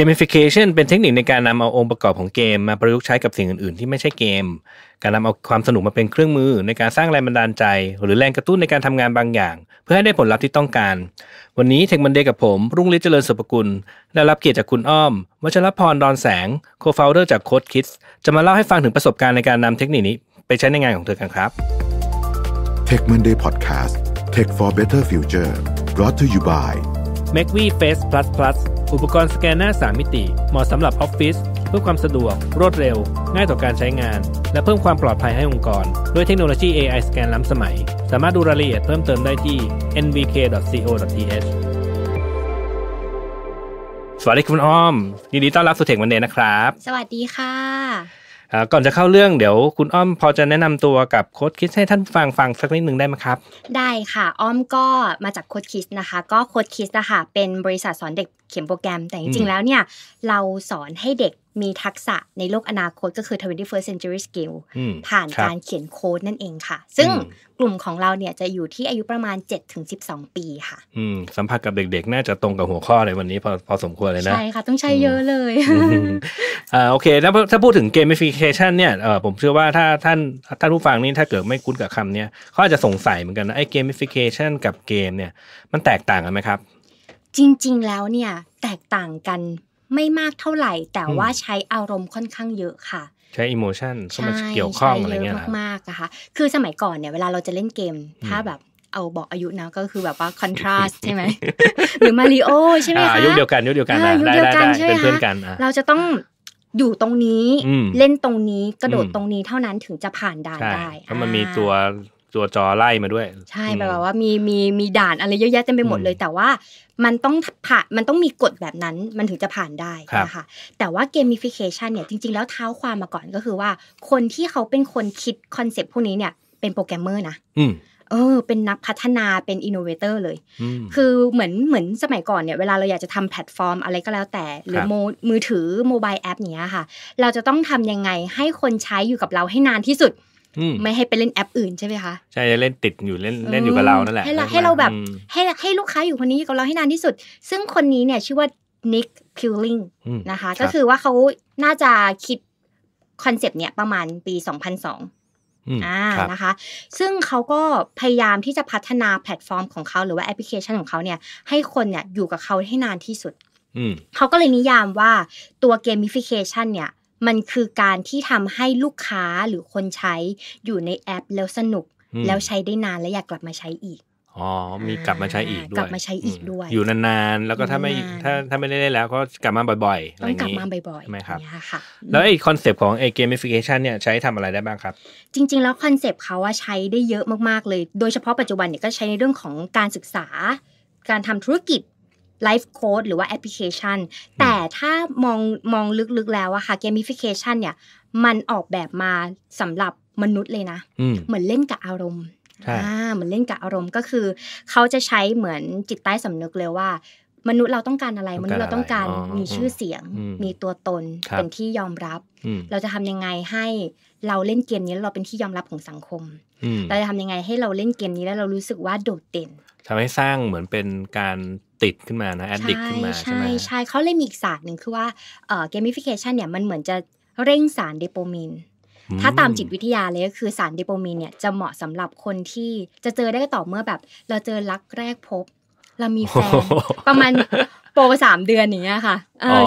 กมฟิเคชันเป็นเทคนิคในการนำเอาองค์ประกอบของเกม มาประยุกต์ใช้กับสิ่งอื่น ๆ ที่ไม่ใช่เกม การนำเอาความสนุกมาเป็นเครื่องมือในการสร้างแรงบันดาลใจ หรือแรงกระตุ้นในการทำงานบางอย่าง เพื่อให้ได้ผลลัพธ์ที่ต้องการ วันนี้เทคมันเดย์กับผมรุ่งฤทธิ์เจริญสุภกุล ได้รับเกียรติจากคุณอ้อมวัชรพรดอนแสงโคฟาวเดอร์จากโค้ดคิดจะมาเล่าให้ฟังถึงประสบการณ์ในการนำเทคนิคนี้ไปใช้ในงานของเธอกันครับ Tech Monday Podcast Tech for Better Future brought to you by m a c v i Face Plus Plus อุปกรณ์สแกนหน้า 3 มิติเหมาะสำหรับออฟฟิศเพื่อความสะดวก รวดเร็ว ง่ายต่อการใช้งาน และเพิ่มความปลอดภัยให้องค์กร ด้วยเทคโนโลยี AI สแกนล้ำสมัย สามารถดูรายละเอียดเพิ่มเติมได้ที่ nvk.co.th สวัสดีคุณอ้อมยินดีต้อนรับสุเทควันเดนะครับ สวัสดีค่ะก่อนจะเข้าเรื่องเดี๋ยวคุณอ้อมพอจะแนะนำตัวกับโค้ดคิดให้ท่านฟังฟังสักนิดหนึ่งได้ไหมครับ ได้ค่ะ อ้อมก็มาจากโค้ดคิดนะคะ ก็โค้ดคิดนะคะเป็นบริษัทสอนเด็กเขียนโปรแกรม แต่จริง ๆ แล้วเนี่ยเราสอนให้เด็กมีทักษะในโลกอนาคตก็คือ 21st century skill ผ่านการเขียนโค้ดนั่นเองค่ะ ซึ่งกลุ่มของเราเนี่ยจะอยู่ที่อายุประมาณ 7-12 ปีค่ะสัมผัสกับเด็กๆ น่าจะตรงกับหัวข้อในวันนี้พอพอสมควรเลยนะ ใช่ค่ะ ต้องใช้เยอะเลยอ่าโอเคแล้วถ้าพูดถึง gamification เนี่ยเออผมเชื่อว่าถ้าท่านท่านผู้ฟังนี่ถ้าเกิดไม่คุ้นกับคำเนี้ยเขาอาจจะสงสัยเหมือนกันนะไอ้ gamification กับเกม เนี่ย มันแตกต่างกันไหมครับ จริง ๆแล้วเนี่ย แตกต่างกันไม่มากเท่าไหร่แต่ว่าใช้อารมณ์ค่อนข้างเยอะค่ะ ใช้อิโมชันเข้ามาเกี่ยวข้องอะไรเงี้ยมากๆอะค่ะคือสมัยก่อนเนี่ย เวลาเราจะเล่นเกมถ้าแบบ เอาบอกอายุนะก็คือแบบว่าคอนทราสใช่ไหม หรือมาริโอใช่ไหมคะยุคเดียวกันยุคเดียวกันยุคเดียวกันใช่ไหมคะเราจะต้องอยู่ตรงนี้เล่นตรงนี้กระโดดตรงนี้เท่านั้นถึงจะผ่านด่านได้เพราะมันมีตัวตัวจอไล่มาด้วย ใช่แบบว่ามีมีมีด่านอะไรเยอะแยะเต็มไปหมดเลย แต่ว่ามันต้องผ่านมันต้องมีกฎแบบนั้นมันถึงจะผ่านได้นะคะแต่ว่าเกมิฟิเคชันเนี่ยจริง ๆแล้วเท้าความมาก่อนก็คือว่าคนที่เขาเป็นคนคิดคอนเซปต์พวกนี้เนี่ยเป็นโปรแกรมเมอร์นะเออเป็นนักพัฒนาเป็นอินโนเวเตอร์เลย คือเหมือนเหมือนสมัยก่อนเนี่ยเวลาเราอยากจะทำแพลตฟอร์มอะไรก็แล้วแต่หรือมือถือโมบายแอปเนี้ยค่ะ เราจะต้องทำยังไงให้คนใช้อยู่กับเราให้นานที่สุดไม่ให้ไปเล่นแอปอื่นใช่ไหมคะ ใช่เล่นติดอยู่เล่นเล่นอยู่กับเรานั่นแหละให้เราให้เราแบบให้ให้ลูกค้า อยู่คนนี้อยู่กับเราให้นานที่สุด ซึ่งคนนี้เนี่ยชื่อว่านิกพิวลิงนะคะ ก็คือว่าเขาน่าจะคิดคอนเซปต์เนี่ยประมาณปี 2002อ่านะคะ ซึ่งเขาก็พยายามที่จะพัฒนาแพลตฟอร์มของเขาหรือว่าแอปพลิเคชันของเขาเนี่ย ให้คนเนี่ยอยู่กับเขาให้นานที่สุดเขาก็เลยนิยามว่าตัวเกมฟิเคชันเนี่ยมันคือการที่ทำให้ลูกค้าหรือคนใช้อยู่ในแอปแล้วสนุกแล้วใช้ได้นานและอยากกลับมาใช้อีกอ๋อมีกลับมาใช้อีกด้วยกลับมาใช้อีกด้วย อยู่นานๆแล้วก็ถ้าไม่ถ้าถ้าไม่ได้เล่นแล้วก็กลับมาบ่อยๆต้องกลับมาบ่อยๆใช่ไหมครับแล้วไอ้คอนเซปต์ของไอ้เกมฟิเคชันเนี่ยใช้ทำอะไรได้บ้างครับ จริงๆ แล้วคอนเซปต์เขาว่าใช้ได้เยอะมากๆ เลยโดยเฉพาะปัจจุบันเนี่ยก็ใช้ในเรื่องของการศึกษาการทำธุรกิจไลฟ์โค้ดหรือว่าแอปพลิเคชันแต่ถ้ามองมองลึกๆแล้วอะค่ะเกมฟิเคชันเนี่ยมันออกแบบมาสำหรับมนุษย์เลยนะ เหมือนเล่นกับอารมณ์อ่าเหมือนเล่นกับอารมณ์ก็คือ เขาจะใช้เหมือนจิตใต้สำนึกเลยว่ามนุษย์เราต้องการอะไร มนุษย์ เราต้องการมีชื่อเสียงมีตัวตนเป็นที่ยอมรับ เราจะทำยังไงให้เราเล่นเกมนี้เราเป็นที่ยอมรับของสังคมเราจะทำยังไงให้เราเล่นเกมนี้แล้วเรารู้สึกว่าโดดเด่น ทำให้สร้างเหมือนเป็นการติดขึ้นมานะแอดดิกขึ้นมาใช่ไหมใช่เขาเลยมีอีกศาสตร์หนึ่งคือว่าเกมฟิเคชันเนี่ยมันเหมือนจะเร่งสารเดโปมินถ้าตามจิตวิทยาเลยก็คือสารเดโปมินเนี่ยจะเหมาะสำหรับคนที่จะเจอได้ก็ต่อเมื่อแบบ เราเจอรักแรกพบ เรามีแฟน ประมาณโปรสามเดือนอย่างเงี้ยค่ะ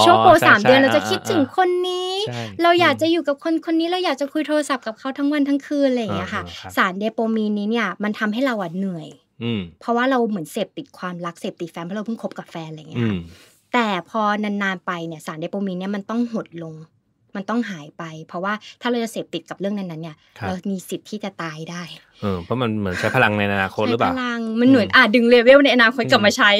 ช่วงโปรสามเดือนเราจะคิดถึงคนนี้ เราอยากจะอยู่กับคนคนนี้เราอยากจะคุยโทรศัพท์กับเขาทั้งวันทั้งคืนอะไรอย่างเงี้ยค่ะสารเดโปมีนนี้เนี่ยมันทำให้เราอ่ะเหนื่อยเพราะว่าเราเหมือนเสพติดความรักเสพติดแฟน เพราะเราเพิ่งคบกับแฟนอะไรเงี้ยแต่พอนาน ๆ ไปเนี่ยสารเดโปมีนเนี่ยมันต้องหดลง มันต้องหายไป เพราะว่าถ้าเราจะเสพติดกับเรื่องนั้นๆเนี่ยเรามีสิทธิ์ที่จะตายได้เออเพราะมันเหมือนใช้พลังในอนาคตหรือเปล่าใช้พลังมันเหมือนอ่าดึงเลเวลในอนาคตกลับมาใช้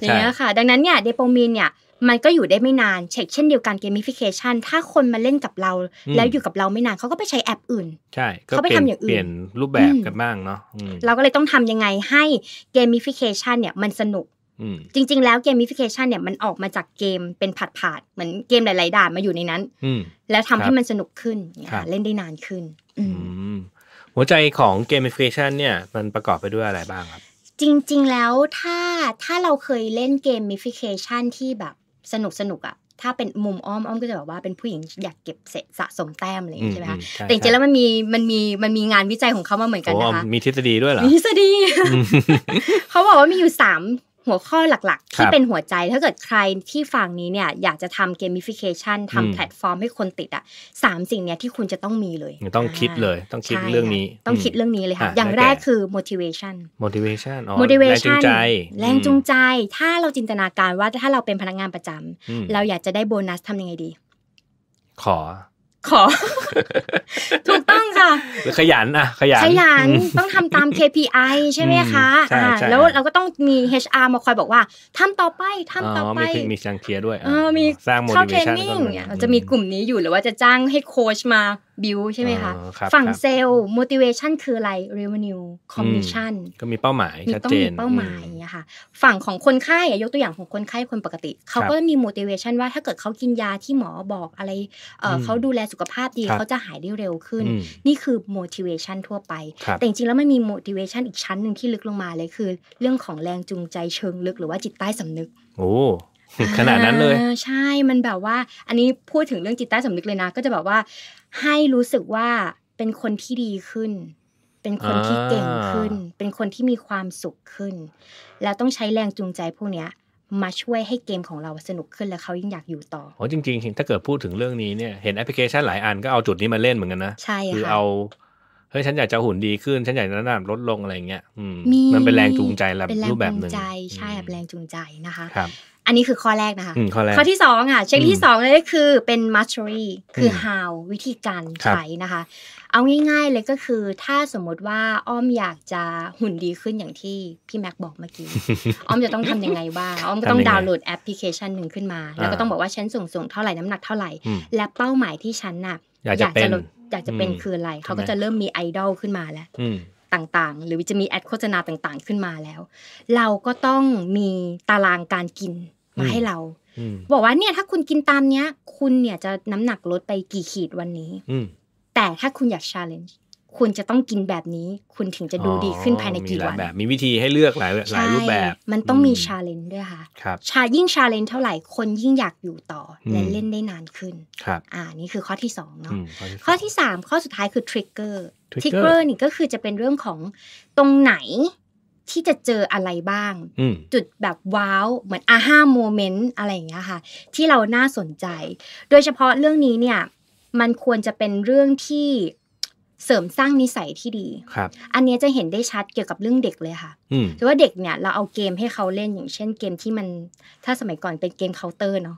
อย่างเงี้ยค่ะ ดังนั้นเนี่ยเดโปมีนเนี่ยมันก็อยู่ได้ไม่นานเช็คเช่นเดียวกันเกมฟิเคชันถ้าคนมาเล่นกับเรา แล้วอยู่กับเราไม่นานเขาก็ไปใช้แอปอื่นใช่เขาไปทำอย่างอื่นเปลี่ยนรูปแบบกันบ้างเนาะเราก็เลยต้องทำยังไงให้เกมฟิเคชันเนี่ยมันสนุกจริงๆแล้วเกมมิฟิเคชันเนี่ยมันออกมาจากเกมเป็นผัดผาดเหมือนเกมหลายๆด่านมาอยู่ในนั้นแล้วทำให้มันสนุกขึ้นเล่นได้นานขึ้นหัวใจของเกมมิฟิเคชันเนี่ยมันประกอบไปด้วยอะไรบ้างครับจริงๆแล้วถ้าถ้าเราเคยเล่นเกมมิฟิเคชันที่แบบสนุกสนุกอะถ้าเป็นมุมอ้อมอ้อมก็จะแบบว่า เป็นผู้หญิงอยากเก็บเสสะสมแต้มอะไรอย่างนี้ใช่ไหมคะแต่จริงๆแล้วมันมี มันมี มันมีงานวิจัยของเขามาเหมือนกันนะคะ มีทฤษฎีด้วยเหรอ มีทฤษฎีเขาบอกว่ามีอยู่สามหัวข้อหลักๆ ที่เป็นหัวใจถ้าเกิดใครที่ฟังนี้เนี่ย อยากจะทำเกมฟิเคชันทำแพลตฟอร์มให้คนติดอ่ะสามสิ่งเนี้ยที่คุณจะต้องมีเลยต้องคิดเลยต้องคิดเรื่องนี้ ต้องคิดเรื่องนี้เลยค่ะ อย่างแรกคือ motivation motivation motivation แรงจูงใจถ้าเราจินตนาการว่าถ้าเราเป็นพนักงานประจำเราอยากจะได้โบนัสทำยังไงดี ขอขอถูกต้องค่ะหรือขยันอ่ะขยันขยันต้องทำตาม KPI ใช่ไหมคะอ่าแล้วเราก็ต้องมี HR มาคอยบอกว่า ทำต่อไปทำต่อไปมีมีจังเคลียร์ด้วยเออมีสร้างโมดิเ a t i o n เราเจะมีกลุ่มนี้อยู่หรือว่าจะจ้างให้โค้ชมาบิวใช่ไหมคะ ฝั่งเซลล์ motivation คืออะไร revenue commission ก็มีเป้าหมายมีต้องมีเป้าหมายนะคะฝั่งของคนไข้ยกตัวอย่างของคนไข้คนปกติ เขาก็มี motivation ว่าถ้าเกิดเขากินยาที่หมอบอกอะไรเขาดูแลสุขภาพดีเขาจะหายได้เร็วขึ้น นี่คือ motivation ทั่วไป แต่จริงๆแล้วมันมี motivation อีกชั้นหนึ่งที่ลึกลงมาเลยคือ เรื่องของแรงจูงใจเชิงลึกหรือว่าจิตใต้สำนึกโอ้ขนาดนั้นเลยใช่มันแบบว่าอันนี้พูดถึงเรื่องจิตใต้สำนึกเลยนะก็จะแบบว่า ให้รู้สึกว่าเป็นคนที่ดีขึ้น เป็นคนที่เก่งขึ้น เป็นคนที่มีความสุขขึ้น แล้วต้องใช้แรงจูงใจ พวกเนี้ย มาช่วยให้เกมของเราสนุกขึ้นแล้วเขายิ่งอยากอยู่ต่อโอ้จริงๆถ้าเกิดพูดถึงเรื่องนี้เนี่ย เห็นแอปพลิเคชันหลายอันก็เอาจุดนี้มาเล่นเหมือนกันนะใช่คือเอาเฮ้ยฉันอยากจะหุ่นดีขึ้น ฉันอยากน้ำหนักลดลงอะไรเงี้ยมันเป็นแรงจูงใจรบับรูปแบบหนึ่งใช่ใช่แบบแรงจูงใจนะคะอันนี้คือข้อแรกนะคะข้อแรกข้อที่สองอ่ะ เช็คที่สองเลยก็คือเป็น mastery คือ how วิธีการใช้นะคะ เอาง่ายๆเลยก็คือ ถ้าสมมติว่าอ้อมอยากจะหุ่นดีขึ้นอย่างที่พี่แม็กบอกเมื่อกี้อ้อมจะต้องทํำยังไงบ้างอ้อมก็ต้องดาวน์โหลดแอปพลิเคชันหนึ่งขึ้นมา แล้วก็ต้องบอกว่าฉันสูงสูงเท่าไหร่น้ำหนักเท่าไหร่และเป้าหมายที่ฉันน่ะ อยากจะลดอยากจะเป็นคืออะไรเขาก็จะเริ่มมีไอดอลขึ้นมาแล้วต่างๆหรือจะมีแอดโฆษณาต่าง ๆ ขึ้นมาแล้ว เราก็ต้องมีตารางการกินมาให้เรา บอกว่าเนี่ยถ้าคุณกินตามเนี้ย คุณเนี่ยจะน้ำหนักลดไปกี่ขีดวันนี้แต่ถ้าคุณอยากชาเลนจ์คุณจะต้องกินแบบนี้คุณถึงจะดูดีขึ้นภายในกี่วันมีหลายแบบ มีวิธีให้เลือกหลายหลายรูปแบบ มันต้องมีชาเลนจ์ด้วยค่ะครับชายิ่งชาเลนจ์เท่าไหร่คนยิ่งอยากอยู่ต่อและเล่นได้นานขึ้นครับอ่า นี่คือข้อที่สองเนาะข้อที่สามข้อสุดท้ายคือทริกเกอร์ทริกเกอร์นี่ก็คือจะเป็นเรื่องของตรงไหนที่จะเจออะไรบ้างจุดแบบว้าวเหมือนอาห้าโมเมนต์อะไรอย่างเงี้ยค่ะ ที่เราน่าสนใจ โดยเฉพาะเรื่องนี้เนี่ยมันควรจะเป็นเรื่องที่เสริมสร้างนิสัย ที่ดีครับ อันนี้จะเห็นได้ชัดเกี่ยวกับเรื่องเด็กเลยค่ะคือว่าเด็กเนี่ย เราเอาเกมให้เขาเล่นอย่างเช่นเกมที่มันถ้าสมัยก่อนเป็นเกมเคาน์เตอร์เนาะ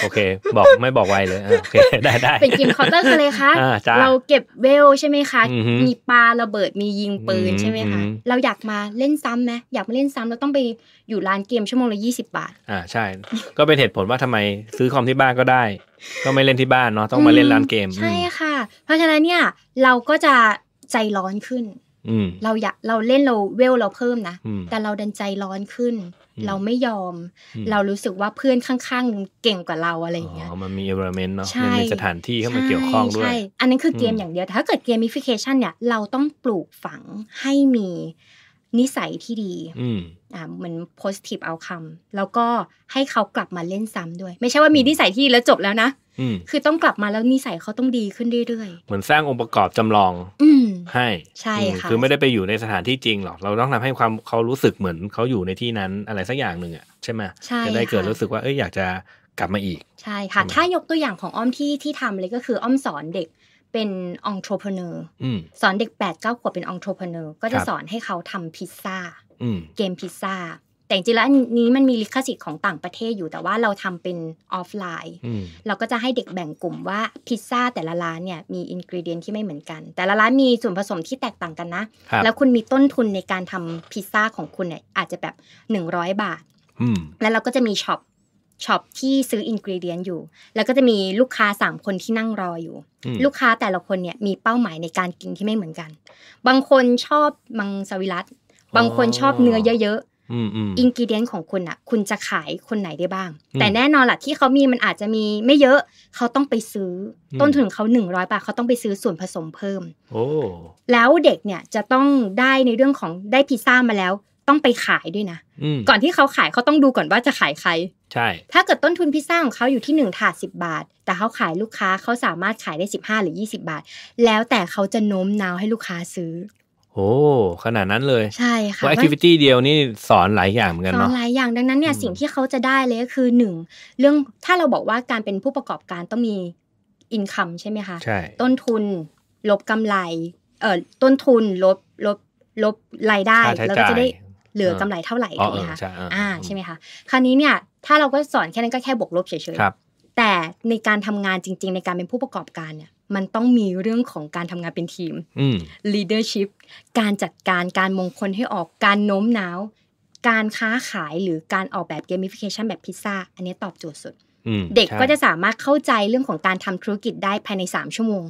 โอเค บอกไม่บอกไวเลยโอเค ได้ได้เป็นเกมเคาน์เตอร์เลยค่ะเราเก็บเวลใช่ไหมคะ มีปลาระเบิดมียิงปืนใช่ไหมคะ เราอยากมาเล่นซ้ำไหมอยากมาเล่นซ้ำเราต้องไปอยู่ร้านเกม ชั่วโมงละยี่สิบบาท อ่า ใช่ ก็เป็นเหตุผลว่าทำไมซื้อคอมที่บ้านก็ได้ ก็ไม่เล่นที่บ้านเนาะต้องมาเล่นร้านเกมใช่ค่ะเพราะฉะนั้นเนี่ยเราก็จะใจร้อนขึ้นเราอยากเราเล่นเราเวลเราเพิ่มนะ แต่เราดันใจร้อนขึ้น เราไม่ยอม เรารู้สึกว่าเพื่อนข้างๆเก่งกว่าเราอะไรอย่างเงี้ยมันมีเอเวอร์เมนต์เนาะมันมีสถานที่เข้ามาเกี่ยวข้องด้วยอันนั้นคือเกมอย่างเดียวถ้าเกิดเกมมิฟิเคชันเนี่ยเราต้องปลูกฝังให้มีนิสัยที่ดีอ่าเหมือนโพสติฟเอาคัมแล้วก็ให้เขากลับมาเล่นซ้ำด้วย ไม่ใช่ว่ามีนิสัยที่แล้วจบแล้วนะคือต้องกลับมาแล้วนิสัยเขาต้องดีขึ้นเรื่อยๆ เหมือนสร้างองค์ประกอบจำลองอืให้ใช่ค่ะคือไม่ได้ไปอยู่ในสถานที่จริงหรอกเราต้องทำให้ความเขารู้สึกเหมือนเขาอยู่ในที่นั้นอะไรสักอย่างหนึ่งอ่ะใช่ไหมจะได้เกิดรู้สึกว่าเอ้ยอยากจะกลับมาอีก ใช่ค่ะ ถ้ายกตัวอย่างของอ้อมที่ที่ทำเลยก็คืออ้อมสอนเด็กเป็นองค์โทรพเนอร์สอนเด็กแปดเก้าขวบเป็นองค์โทรพเนอร์ก็จะสอนให้เขาทำพิซซ่าเกมพิซซ่าแต่จริงแล้วนี้มันมีลิขสิทธิ์ของต่างประเทศอยู่แต่ว่าเราทำเป็นออฟไลน์เราก็จะให้เด็กแบ่งกลุ่มว่าพิซซ่าแต่ละร้านเนี่ยมีอินกิเดียนที่ไม่เหมือนกันแต่ละร้านมีส่วนผสมที่แตกต่างกันนะ แล้วคุณมีต้นทุนในการทำพิซซ่าของคุณเนี่ยอาจจะแบบ 100 บาทแล้วเราก็จะมีช็อปช็อปที่ซื้ออินกิเดียนอยู่ แล้วก็จะมีลูกค้า3คนที่นั่งรออยู่ลูกค้าแต่ละคนเนี่ยมีเป้าหมายในการกินที่ไม่เหมือนกัน บางคนชอบมังสวิรัตบางคนชอบเนื้อเยอะอินกิเดียนของคุณอะคุณจะขายคนไหนได้บ้าง แต่แน่นอนแหละที่เขามีมันอาจจะมีไม่เยอะเขาต้องไปซื้อ ต้นทุนเขาหนึ่งร้อยบาทเขาต้องไปซื้อส่วนผสมเพิ่มโอ้แล้วเด็กเนี่ยจะต้องได้ในเรื่องของได้พิซซ่ามาแล้วต้องไปขายด้วยนะก่อนที่เขาขายเขาต้องดูก่อนว่าจะขายใครใช่ถ้าเกิดต้นทุนพิซซ่าของเขาอยู่ที่หนึ่งถาดสิบาท แต่เขาขายลูกค้าเขาสามารถขายได้สิบห้าหรือยี20 บาท แล้วแต่เขาจะโน้มน้าวให้ลูกค้าซื้อโอ้ ขนาดนั้นเลย ใช่ค่ะว่าแอคทิวิตี้เดียวนี่สอนหลายอย่างเหมือนกันเนาะสอนหลายอย่างดังนั้นเนี่ยสิ่งที่เขาจะได้เลยก็คือหนึ่งเรื่องถ้าเราบอกว่าการเป็นผู้ประกอบการต้องมีอินคัมใช่ไหมคะใช่ต้นทุนลบกำไรเอ่อต้นทุนลบลบลบรายได้แล้วก็จะได้เหลือกำไรเท่าไหร่ถูกไหมคะอ่าใช่ไหมคะคราวนี้เนี่ยถ้าเราก็สอนแค่นั้นก็แค่บวกลบเฉยๆแต่ในการทำงานจริงๆในการเป็นผู้ประกอบการเนี่ยมันต้องมีเรื่องของการทำงานเป็นทีม leadership การจัดการการมงคลให้ออกการโน้มน้าว การค้าขายหรือการออกแบบ gamification แบบพิซซ่าอันนี้ตอบโจทย์สุดเด็กก็จะสามารถเข้าใจเรื่องของการทำธุรกิจได้ภายใน 3 ชั่วโมง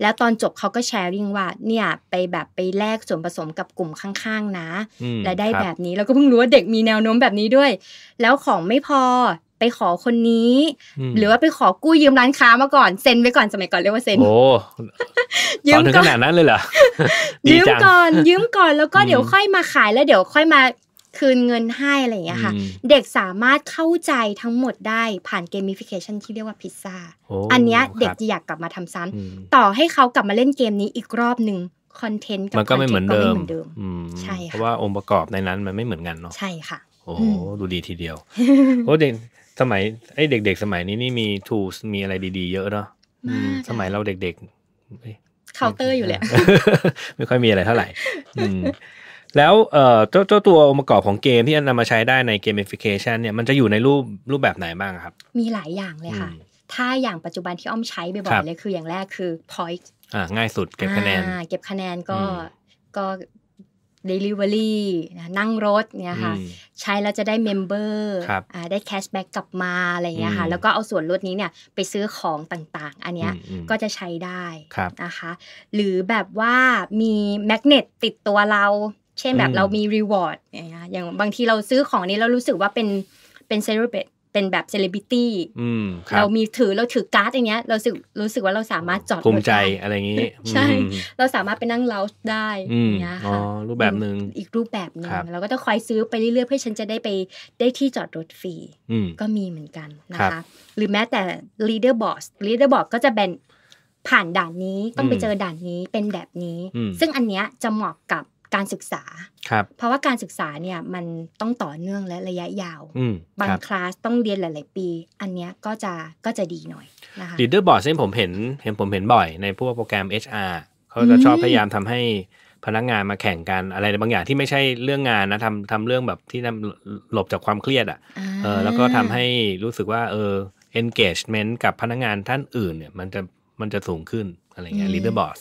แล้วตอนจบเขาก็แชร์ริ่งว่า เนี่ยไปแบบไปแลกส่วนผสมกับกลุ่มข้างๆนะและได้แบบนี้แล้วก็เพิ่งรู้ว่าเด็กมีแนวโน้มแบบนี้ด้วย แล้วของไม่พอไปขอคนนี้ หรือว่าไปขอกู้ยืมร้านค้ามาก่อนเซ็นไว้ก่อนสมัยก่อนเรียกว่าเซ็น โอ้ยืมก่อนขนาดนั้นเลยเหรอยืมก่อนยืมก่อนแล้วก็เดี๋ยวค่อยมาขายแล้วเดี๋ยวค่อยมาคืนเงินให้อะไรอย่างเงี้ยค่ะเด็กสามารถเข้าใจทั้งหมดได้ผ่านเกมฟิเคชันที่เรียกว่าพิซซ่าอันเนี้ยเด็กจะอยากกลับมาทำซ้ำต่อให้เขากลับมาเล่นเกมนี้อีกรอบหนึ่งคอนเทนต์กับมันก็ไม่เหมือนเดิมใช่เพราะว่าองค์ประกอบในนั้นมันไม่เหมือนกันเนาะใช่ค่ะ โอ้ดูดีทีเดียวโอ้เด็กสมัย ไอ้เด็กๆ สมัยนี้นี่มีทูสมีอะไรดีๆเยอะเนาะสมัยเราเด็ก ๆเคาน์เตอร์อยู่เลยไม่ค่อยมีอะไรเท่าไหร่ แล้วเอ่อเจ้าตัวองค์ประกอบของเกมที่นำมาใช้ได้ในเกม i f ฟ c a t ชันเนี่ยมันจะอยู่ในรูปรูปแบบไหนบ้างครับ มีหลายอย่างเลยค่ะ ถ้าอย่างปัจจุบันที่อ้อมใช้บ่อยๆเลยคืออย่างแรกคือ point อ่า ง่ายสุดเก็บคะแนน เก็บคะแนนก็ก็เดลิเวอรี่นั่งรถเนี่ยค่ะใช้แล้วจะได้เมมเบอร์ได้แคชแบ็กกลับมาอะไรเงี้ยค่ะแล้วก็เอาส่วนลดนี้เนี่ยไปซื้อของต่างๆอันเนี้ยก็จะใช้ได้นะคะหรือแบบว่ามีแมกเนตติดตัวเราเช่นแบบเรามีรีวอร์ดอย่างบางทีเราซื้อของนี้เรารู้สึกว่าเป็นเป็นเซอร์เบตเป็นแบบเซเลบริตี้เรามีถือเราถือการ์ดอย่างเงี้ยเราสึกรู้สึกว่าเราสามารถจอดภูมิใจอะไรอย่างงี้ ใช่ เราสามารถไปนั่งเลาได้อย่างเงี้ยค่ะรูปแบบหนึ่งอีกรูปแบบหนึ่งเราก็จะคอยซื้อไปเรื่อยๆเพื่อฉันจะได้ไปได้ที่จอดรถฟรีก็มีเหมือนกันนะคะหรือแม้แต่ leader b o บอส leader b o บอสก็จะเป็นผ่านด่านนี้ต้องไปเจอด่านนี้เป็นแบบนี้ ซึ่งอันเนี้ยจะเหมาะกับการศึกษาเพราะว่าการศึกษาเนี่ยมันต้องต่อเนื่องและระยะยาวบางคลาสต้องเรียนหลาย ๆ ปี อันเนี้ยก็จะก็จะดีหน่อยนะคะลีดเดอร์บอร์ดเส้นผมเห็นเห็นผมเห็นบ่อยในพวกโปรแกรม HR เขาจะชอบพยายามทำให้พนักงานมาแข่งกันอะไรบางอย่างที่ไม่ใช่เรื่องงานนะทำทำเรื่องแบบที่หลบจากความเครียดอ่ะเออแล้วก็ทำให้รู้สึกว่าเออ engagement กับพนักงานท่านอื่นเนี่ย มันจะมันจะสูงขึ้นอะไรเงี้ย leaderboard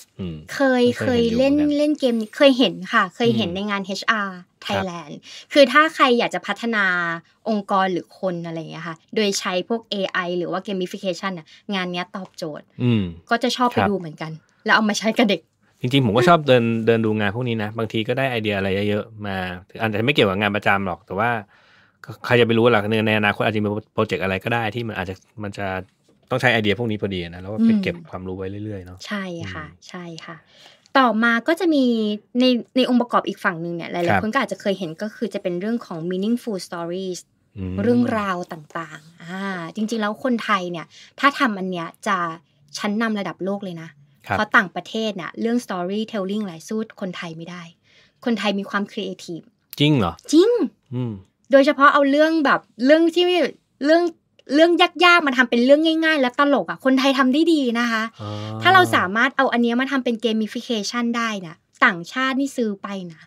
เคย เคยเล่น เล่นเกมเคยเห็นค่ะ เคยเห็นในงาน HR Thailand คือถ้าใครอยากจะพัฒนาองค์กรหรือคนอะไรเงี้ยค่ะ โดยใช้พวก AI หรือว่า gamification น่ะงานเนี้ยตอบโจทย์ ก็จะชอบไปดูเหมือนกัน แล้วเอามาใช้กับเด็ก จริงๆ ผมก็ชอบเดิน เดินดูงานพวกนี้นะ บางทีก็ได้ไอเดียอะไรเยอะๆมาอาจจะไม่เกี่ยวกับงานประจำหรอก แต่ว่าใครจะไปรู้หล้อในอนาคตอาจจะมีโปรเจกต์อะไรก็ได้ที่มันอาจจะมันจะต้องใช้ไอเดียพวกนี้พอดีนะแล้วก็ไปเก็บความรู้ไว้เรื่อยๆเนาะใช่ค่ะใช่ค่ะ ต่อมาก็จะมีในในองค์ประกอบอีกฝั่งหนึ่งเนี่ยหลายๆคนก็อาจจะเคยเห็นก็คือจะเป็นเรื่องของ meaningful stories เรื่องราวต่างๆอ่าจริงๆแล้วคนไทยเนี่ย ถ้าทำอันเนี้ยจะชั้นนำระดับโลกเลยนะ เพราะต่างประเทศเนี่ยเรื่อง storytelling หลายสู้คนไทยไม่ได้ คนไทยมีความครีเอทีฟจริงเหรอ จริงโดยเฉพาะเอาเรื่องแบบเรื่องที่เรื่องเรื่องยากๆมันทำเป็นเรื่องง่ายๆ และตลกอ่ะ คนไทยทำได้ดีนะคะ ถ้าเราสามารถเอาอันนี้มาทำเป็นเกมมิฟิเคชันได้นะต่างชาตินี่ซื้อไปนะ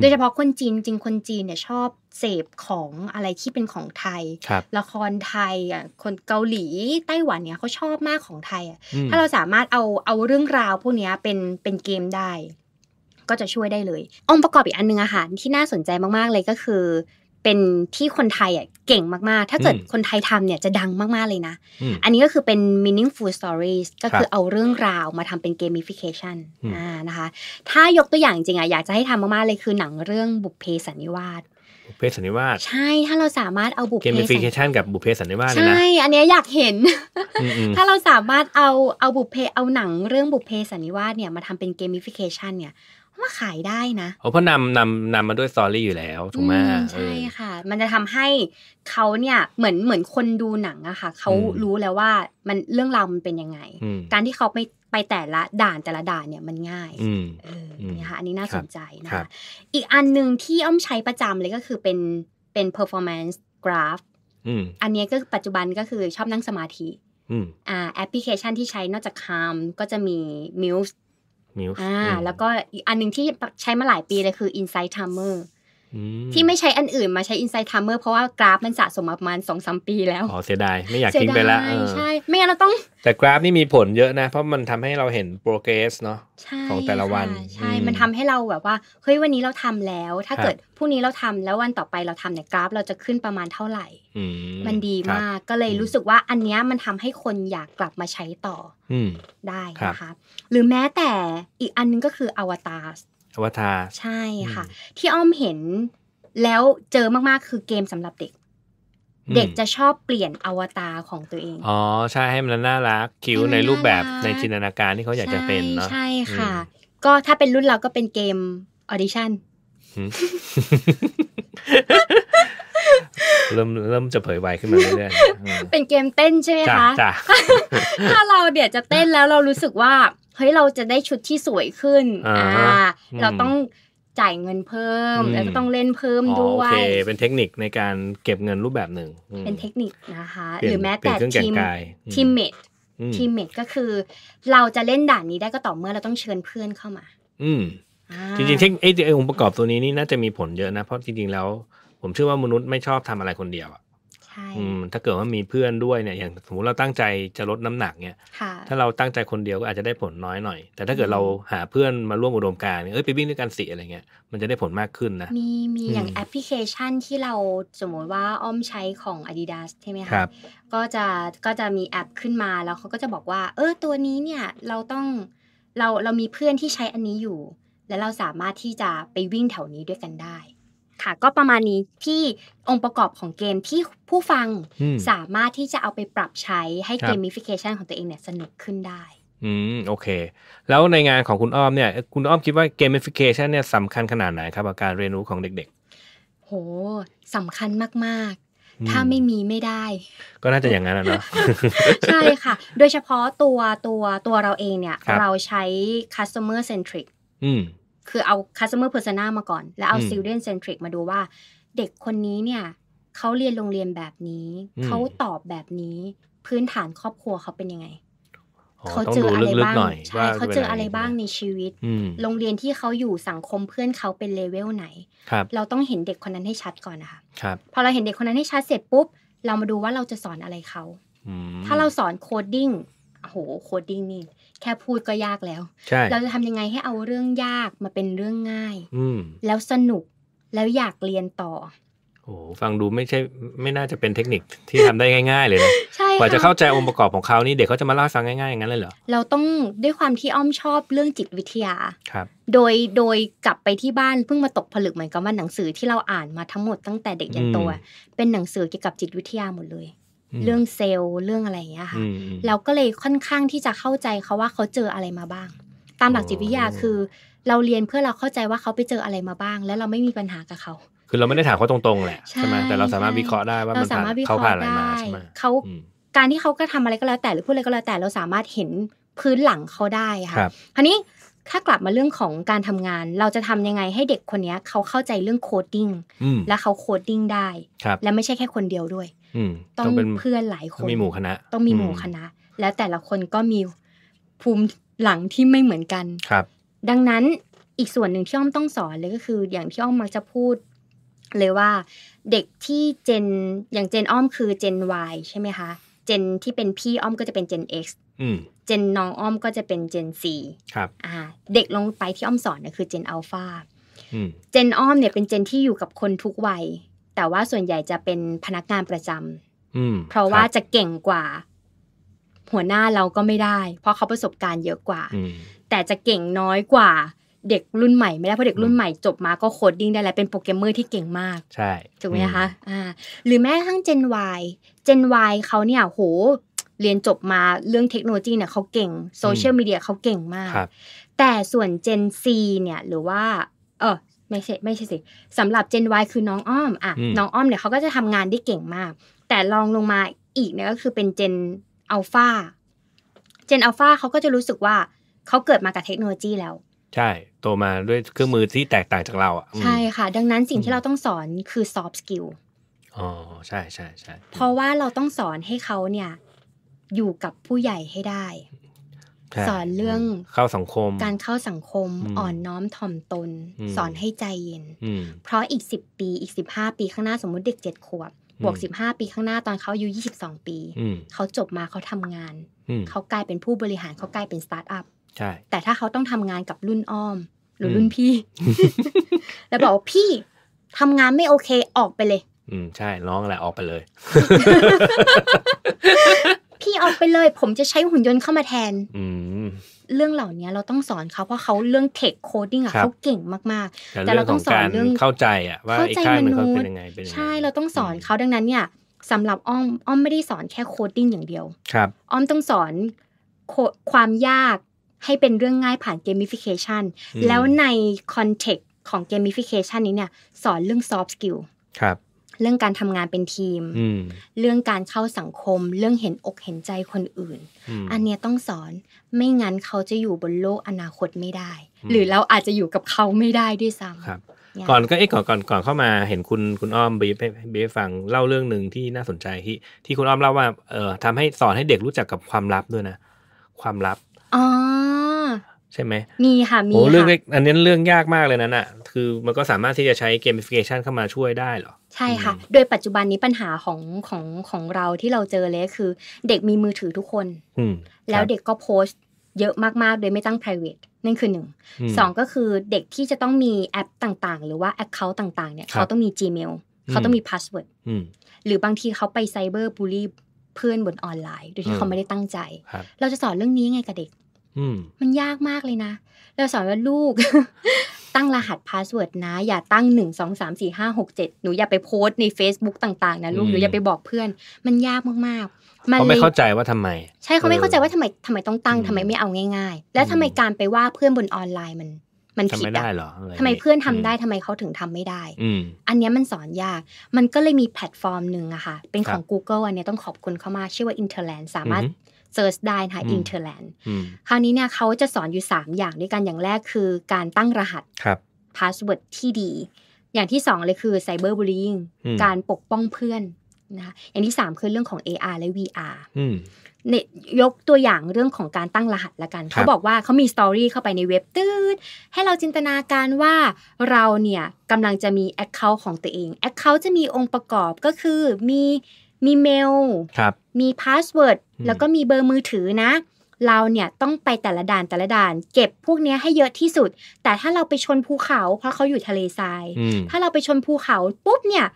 โดยเฉพาะคนจีนจริงคนจีนเนี่ย ชอบเสพของอะไรที่เป็นของไทย ละครไทยอ่ะ คนเกาหลีไต้หวันเนี่ยเขาชอบมากของไทยอ่ะ ถ้าเราสามารถเอาเอาเรื่องราวพวกนี้เป็นเป็นเกมได้ ก็จะช่วยได้เลย องค์ประกอบอีกอันนึงอาหารที่น่าสนใจมากๆ เลยก็คือเป็นที่คนไทยอ่ะเก่งมากๆ ถ้าเกิดคนไทยทำเนี่ยจะดังมากๆเลยนะ อันนี้ก็คือเป็น meaningful stories ก็คือเอาเรื่องราวมาทำเป็น gamification อ่านะคะถ้ายกตัวอย่างจริงอ่ะอยากจะให้ทำมากๆเลยคือหนังเรื่องบุพเพสันนิวาสบุพเพสันนิวาสใช่ถ้าเราสามารถเอาบุพเพเกมฟิเคชันกับบุพเพสันนิวาสใช่อันนี้อยากเห็น ถ้าเราสามารถเอาเอาบุพเพเอาหนังเรื่องบุพเพสันนิวาสเนี่ยมาทำาเป็นเกมฟิเคชันเนี่ยว่าขายได้นะ เพราะนำนำนำมาด้วยสตอรี่อยู่แล้วถูกไหมใช่ค่ะ มันจะทำให้เขาเนี่ยเหมือนเหมือนคนดูหนังอะค่ะเขารู้แล้วว่ามันเรื่องราวมันเป็นยังไง การที่เขาไปไปแต่ละด่านแต่ละด่านเนี่ยมันง่ายเออนี่ค่ะอันนี้น่าสนใจนะคะอีกอันหนึ่งที่อ้อมใช้ประจำเลยก็คือเป็นเป็น performance graph อันนี้ก็ปัจจุบันก็คือชอบนั่งสมาธิอ่า แอปพลิเคชันที่ใช้นอกจาก Calm ก็จะมี Muse Muse อ่า แล้วก็อีกอันหนึ่งที่ใช้มาหลายปีเลยคือ Insight Timer ที่ไม่ใช้อันอื่นมาใช้ Insight Timer เพราะว่ากราฟมันสะสมประมาณสองสมปีแล้วอ๋อเสียดายไม่อยากทิ้งไปแล้ว ใช่ ไม่งั้นเราต้อง แต่กราฟนี่มีผลเยอะนะเพราะมันทำให้เราเห็น progress เนาะของแต่ละวันใช่ มันทำให้เราแบบว่าเฮ้ยวันนี้เราทำแล้ว ถ้าเกิดพรุ่งนี้เราทำแล้ววันต่อไปเราทำเนี่ยกราฟเราจะขึ้นประมาณเท่าไหร่มันดีมากก็เลยรู้สึกว่าอันนี้มันทำให้คนอยากกลับมาใช้ต่อได้นะคะหรือแม้แต่อีกอันนึงก็คืออวตารอวตารใช่ค่ะ ที่อ้อมเห็นแล้วเจอมากๆคือเกมสำหรับเด็ก เด็กจะชอบเปลี่ยนอวตารของตัวเองอ๋อ ใช่ ให้มันน่ารักคิ้วในรูปแบบในจินตนาการที่เขาอยากจะเป็นเนาะใช่ค่ะ ก็ถ้าเป็นรุ่นเราก็เป็นเกมออดิชั่นเริ่มเริ่มจะเผยไวขึ้นมาเรื่อยๆเป็นเกมเต้นใช่ไหมคะถ้าเราเดี๋ยวจะเต้นแล้วเรารู้สึกว่าเฮ้ยเราจะได้ชุดที่สวยขึ้นอ่าเราต้องจ่ายเงินเพิ่ม แล้วก็ต้องเล่นเพิ่มด้วยโอเคเป็นเทคนิคในการเก็บเงินรูปแบบหนึ่ง เป็นเทคนิคนะคะ หรือแม้แต่ทีมทีมเมดทีมเมดก็คือ เราจะเล่นด่านนี้ได้ก็ต่อเมื่อเราต้องเชิญเพื่อนเข้ามา อืมจริงๆเทคไอองค์ประกอบตัวนี้นี่น่าจะมีผลเยอะนะเพราะจริงๆ แล้วผมเชื่อว่ามนุษย์ไม่ชอบทำอะไรคนเดียวอ่ะ ใช่ถ้าเกิดว่ามีเพื่อนด้วยเนี่ย อย่างสมมติเราตั้งใจจะลดน้ำหนักเนี่ยถ้าเราตั้งใจคนเดียวก็อาจจะได้ผลน้อยหน่อย แต่ถ้าเกิดเราหาเพื่อนมาร่วมอุดมการเอ้ยไปวิ่งด้วยกันสิอะไรเงี้ย มันจะได้ผลมากขึ้นนะ มีมีอย่างแอปพลิเคชันที่เราสมมติว่าอ้อมใช้ของ Adidas ใช่ไหมคะครับก็จะก็จะมีแอปขึ้นมาแล้วเขาก็จะบอกว่า เออตัวนี้เนี่ยเราต้องเราเรามีเพื่อนที่ใช้อันนี้อยู่ แล้วเราสามารถที่จะไปวิ่งแถวนี้ด้วยกันได้ค่ะก็ประมาณนี้ที่องค์ประกอบของเกมที่ผู้ฟัง สามารถที่จะเอาไปปรับใช้ให้เกมมิฟิเคชันของตัวเองเนี่ย สนุกขึ้นได้ อืมโอเค แล้วในงานของคุณอ้อมเนี่ย คุณอ้อมคิดว่าเกมมิฟิเคชันเนี่ยสำคัญขนาดไหนครับกับการเรียนรู้ของเด็ก ๆ โหสำคัญมากๆ ถ้าไม่มีไม่ได้ ก็น่าจะอย่างนั้นนะเนาะใช่ค่ะ โดยเฉพาะตัวตัวตัวเราเองเนี่ย เราใช้ customer centric คือเอา customer persona มาก่อนแล้วเอา student centric มาดูว่า เด็กคนนี้เนี่ย เขาเรียนโรงเรียนแบบนี้ เขาตอบแบบนี้พื้นฐานครอบครัวเขาเป็นยังไง เขาเจออะไรบ้างใช่เขาเจออะไรบ้างในชีวิต โรงเรียนที่เขาอยู่สังคมเพื่อนเขาเป็นเลเวลไหนเราต้องเห็นเด็กคนนั้นให้ชัดก่อนนะคะพอเราเห็นเด็กคนนั้นให้ชัดเสร็จปุ๊บ เรามาดูว่าเราจะสอนอะไรเขาถ้าเราสอนโคดดิ้งโอ้โหโคดดิ้งนี่แค่พูดก็ยากแล้วเราจะทำยังไงให้เอาเรื่องยากมาเป็นเรื่องง่าย อืแล้วสนุกแล้วอยากเรียนต่อโอ้ฟังดูไม่ใช่ไม่น่าจะเป็นเทคนิคที่ทำได้ง่าย ๆ เลยนะกว่าจะเข้าใจองค์ประกอบของเขานี่เด็กเขาจะมาเล่าฟังง่ายๆอย่างนั้นเลยเหรอ เราต้องด้วยความที่อ้อมชอบเรื่องจิตวิทยาครับ โดยโดยกลับไปที่บ้านเพิ่งมาตกผลึกเหมือนกับว่าหนังสือที่เราอ่านมาทั้งหมดตั้งแต่เด็กยันโตเป็นหนังสือเกี่ยวกับจิตวิทยาหมดเลยเรื่องเซลล์เรื่องอะไรอย่างเงี้ยค่ะเราก็เลยค่อนข้างที่จะเข้าใจเขาว่าเขาเจออะไรมาบ้าง ตามหลักจิตวิทยาคือ เราเรียนเพื่อเราเข้าใจว่าเขาไปเจออะไรมาบ้าง แล้วเราไม่มีปัญหากับเขาคือเราไม่ได้ถามเขาตรงๆ แหละใช่ไหมแต่เราสามารถวิเคราะห์ได้ว่ามันเขาผ่านอะไรมาใช่ไหมเขาการที่เขาก็ทำอะไรก็แล้วแต่ หรือพูดอะไรก็แล้วแต่เราสามารถเห็นพื้นหลังเขาได้ค่ะคราวนี้ถ้ากลับมาเรื่องของการทำงาน เราจะทำยังไงให้เด็กคนนี้เขาเข้าใจเรื่องโคดดิ้งและเขาโคดดิ้งได้และไม่ใช่แค่คนเดียวด้วยต้อง็นเพื่อนหลายคนมีหมู่คณะ ต้องมีหมู่คณะ แล้วแต่ละคนก็มี ภูมิหลังที่ไม่เหมือนกันครับ ดังนั้นอีกส่วนหนึ่งที่อ้อมต้องสอนเลยก็คือ อย่างที่อ้อมมักจะพูด เลยว่าเด็กที่เจน อย่างเจนอ้อมคือเจน Y ใช่ไหมคะเจนที่เป็นพี่อ้อมก็จะเป็นเจน X เจนน้องอ้อมก็จะเป็นเจนีครับ อ่า เด็กลงไปที่อ้อมสอนเนี่ยคือเจนอัลฟาเจนอ้อมเนี่ย เป็นเจนที่อยู่กับคนทุกวัยแต่ว่าส่วนใหญ่จะเป็นพนักงานประจำเพราะว่าจะเก่งกว่า หัวหน้าเราก็ไม่ได้ เพราะเขาประสบการณ์เยอะกว่าแต่จะเก่งน้อยกว่า เด็กรุ่นใหม่ไม่ได้เพราะเด็กรุ่นใหม่จบมาก็โคดดิ้งได้แล้วเป็นโปรแกรมเมอร์ที่เก่งมากใช่ถูกไหมคะอ่า หรือแม้กระทั่ง Gen Y Gen Y เขาเนี่ยโห เรียนจบมาเรื่องเทคโนโลยีเนี่ยเขาเก่งโซเชียลมีเดียเขาเก่งมากแต่ส่วน Gen C เนี่ย หรือว่า เออไม่ใช่ ไม่ใช่สิสำหรับ Gen Y คือน้องอ้อมอ่ะน้องอ้อมเนี่ยเขาก็จะทำงานได้เก่งมาก แต่ลองลงมาอีกเนี่ยก็คือเป็น Gen Alpha Gen Alpha เขาก็จะรู้สึกว่าเขาเกิดมากับเทคโนโลยีแล้ว ใช่ โตมาด้วยเครื่องมือที่แตกต่างจากเราอ่ะใช่ค่ะ ดังนั้นสิ่งที่เราต้องสอนคือ soft skill อ๋อ ใช่ใช่ใช่เพราะว่าเราต้องสอนให้เขาเนี่ย อยู่กับผู้ใหญ่ให้ได้สอนเรื่องเข้าสังคม การเข้าสังคมอ่อนน้อมถ่อมตน สอนให้ใจเย็นเพราะอีกสิบปีอีกสิบห้าปีข้างหน้าสมมุติเด็กเจ็ดขวบ บวกสิบห้าปีข้างหน้าตอนเขาอายุยี่สิบสองปีเขาจบมาเขาทำงานเขากลายเป็นผู้บริหารเขากลายเป็นสตาร์ทอัพแต่ถ้าเขาต้องทำงานกับรุ่นอ้อมหรือรุ่นพี่ แล้วบอกพี่ทำงานไม่โอเคออกไปเลย อืมใช่ร้องอะไรออกไปเลยพี่ออกไปเลย ผมจะใช้หุ่นยนต์เข้ามาแทนเรื่องเหล่านี้เราต้องสอนเขาเพราะเขาเรื่องเทคโคดดิ้งอ่ะเขาเก่งมากๆ แต่เราต้องสอนเรื่องเข้าใจอ่ะว่าไอ้ข้างนึเขาเป็นยังไงเป็นยังไงใช่เราต้องสอนเขาดังนั้นเนี่ยสำหรับอ้อมอ้อมไม่ได้สอนแค่โคดดิ้งอย่างเดียวครับอ้อมต้องสอนความยากให้เป็นเรื่องง่ายผ่านเกมฟิเคชันแล้วในคอนเทกต์ของเกมฟิเคชันนี้เนี่ย สอนเรื่องซอฟต์สกิลครับเรื่องการทำงานเป็นทีม เรื่องการเข้าสังคม เรื่องเห็นอกเห็นใจคนอื่น อันเนี้ยต้องสอน ไม่งั้นเขาจะอยู่บนโลกอนาคตไม่ได้ หรือเราอาจจะอยู่กับเขาไม่ได้ด้วยซ้ำก่อนก็เอ๊ะก่อนก่อนก่อนเข้ามาเห็นคุณคุณอ้อมบีบบฟัง เล่าเรื่องหนึ่งที่น่าสนใจที่ที่คุณอ้อมเล่าว่าเอ่อทำให้สอนให้เด็กรู้จักกับความลับด้วยนะ ความลับอ๋อใช่ไหมมีค่ะมีโอ้เรื่องอันนี้เรื่องยากมากเลยนั่นอ่ะคือมันก็สามารถที่จะใช้เกมฟิเคชันเข้ามาช่วยได้หรอใช่ค่ะ โดยปัจจุบันนี้ปัญหาของของของเราที่เราเจอเลยคือเด็กมีมือถือทุกคน แล้วเด็กก็โพสต์เยอะมากๆโดยไม่ตั้ง private นั่นคือหนึ่งสองก็คือเด็กที่จะต้องมีแอปต่างๆ หรือว่า Account ต่างๆเนี่ยเขาต้องมี Gmail เขาต้องมี password หรือบางทีเขาไปไซเบอร์บูลลี่เพื่อนบนออนไลน์ โดยที่เขาไม่ได้ตั้งใจ เราจะสอนเรื่องนี้ยังไงกับเด็กมันยากมากเลยนะเราสอนว่าลูก ตั้งรหัสพาสเวิร์ดนะ อย่าตั้งหนึ่งสองสามสี่ห้าหกเจ็ดหนูอย่าไปโพสใน Facebook ต่างๆนะลูกหนูอย่าไปบอกเพื่อน มันยากมากๆเขาไม่เข้าใจว่าทำไม ใช่เขาไม่เข้าใจว่าทำไม ทำไมต้องตั้งทำไมไม่เอาง่าย ๆ แล้วทำไมการไปว่าเพื่อนบนออนไลน์มัน มันผิดอะทำไมเพื่อนทำได้ทำไมเขาถึงทำไม่ได้อันนี้มันสอนยาก มันก็เลยมีแพลตฟอร์มหนึ่งอะค่ะเป็นของ Google อันนี้ต้องขอบคุณเขามาชื่อว่า Interland สามารถเซิร์ชได้นะคะทอร์แลนด์คราวนี้เนี่ยเขาจะสอนอยู่ 3 อย่างด้วยกัน อย่างแรกคือการตั้งรหัส ครับ พาสเวิร์ดที่ดี อย่างที่2เลยคือไซเบอร์บูลิงการปกป้องเพื่อนนะคะอย่างที่ 3 คือเรื่องของ AR และ VR เนี่ยยกตัวอย่างเรื่องของการตั้งรหัสละกัน เขาบอกว่าเขามีสตอรี่เข้าไปในเว็บตืดให้เราจินตนาการว่าเราเนี่ยกำลังจะมี Account ของตัวเอง Account จะมีองค์ประกอบก็คือมีมีเมลครับ มีพาสเวิร์ดแล้วก็มีเบอร์มือถือนะ เราเนี่ยต้องไปแต่ละด่านแต่ละด่าน เก็บพวกนี้ให้เยอะที่สุด แต่ถ้าเราไปชนภูเขา เพราะเขาอยู่ทะเลทราย ถ้าเราไปชนภูเขา ปุ๊บเนี่ย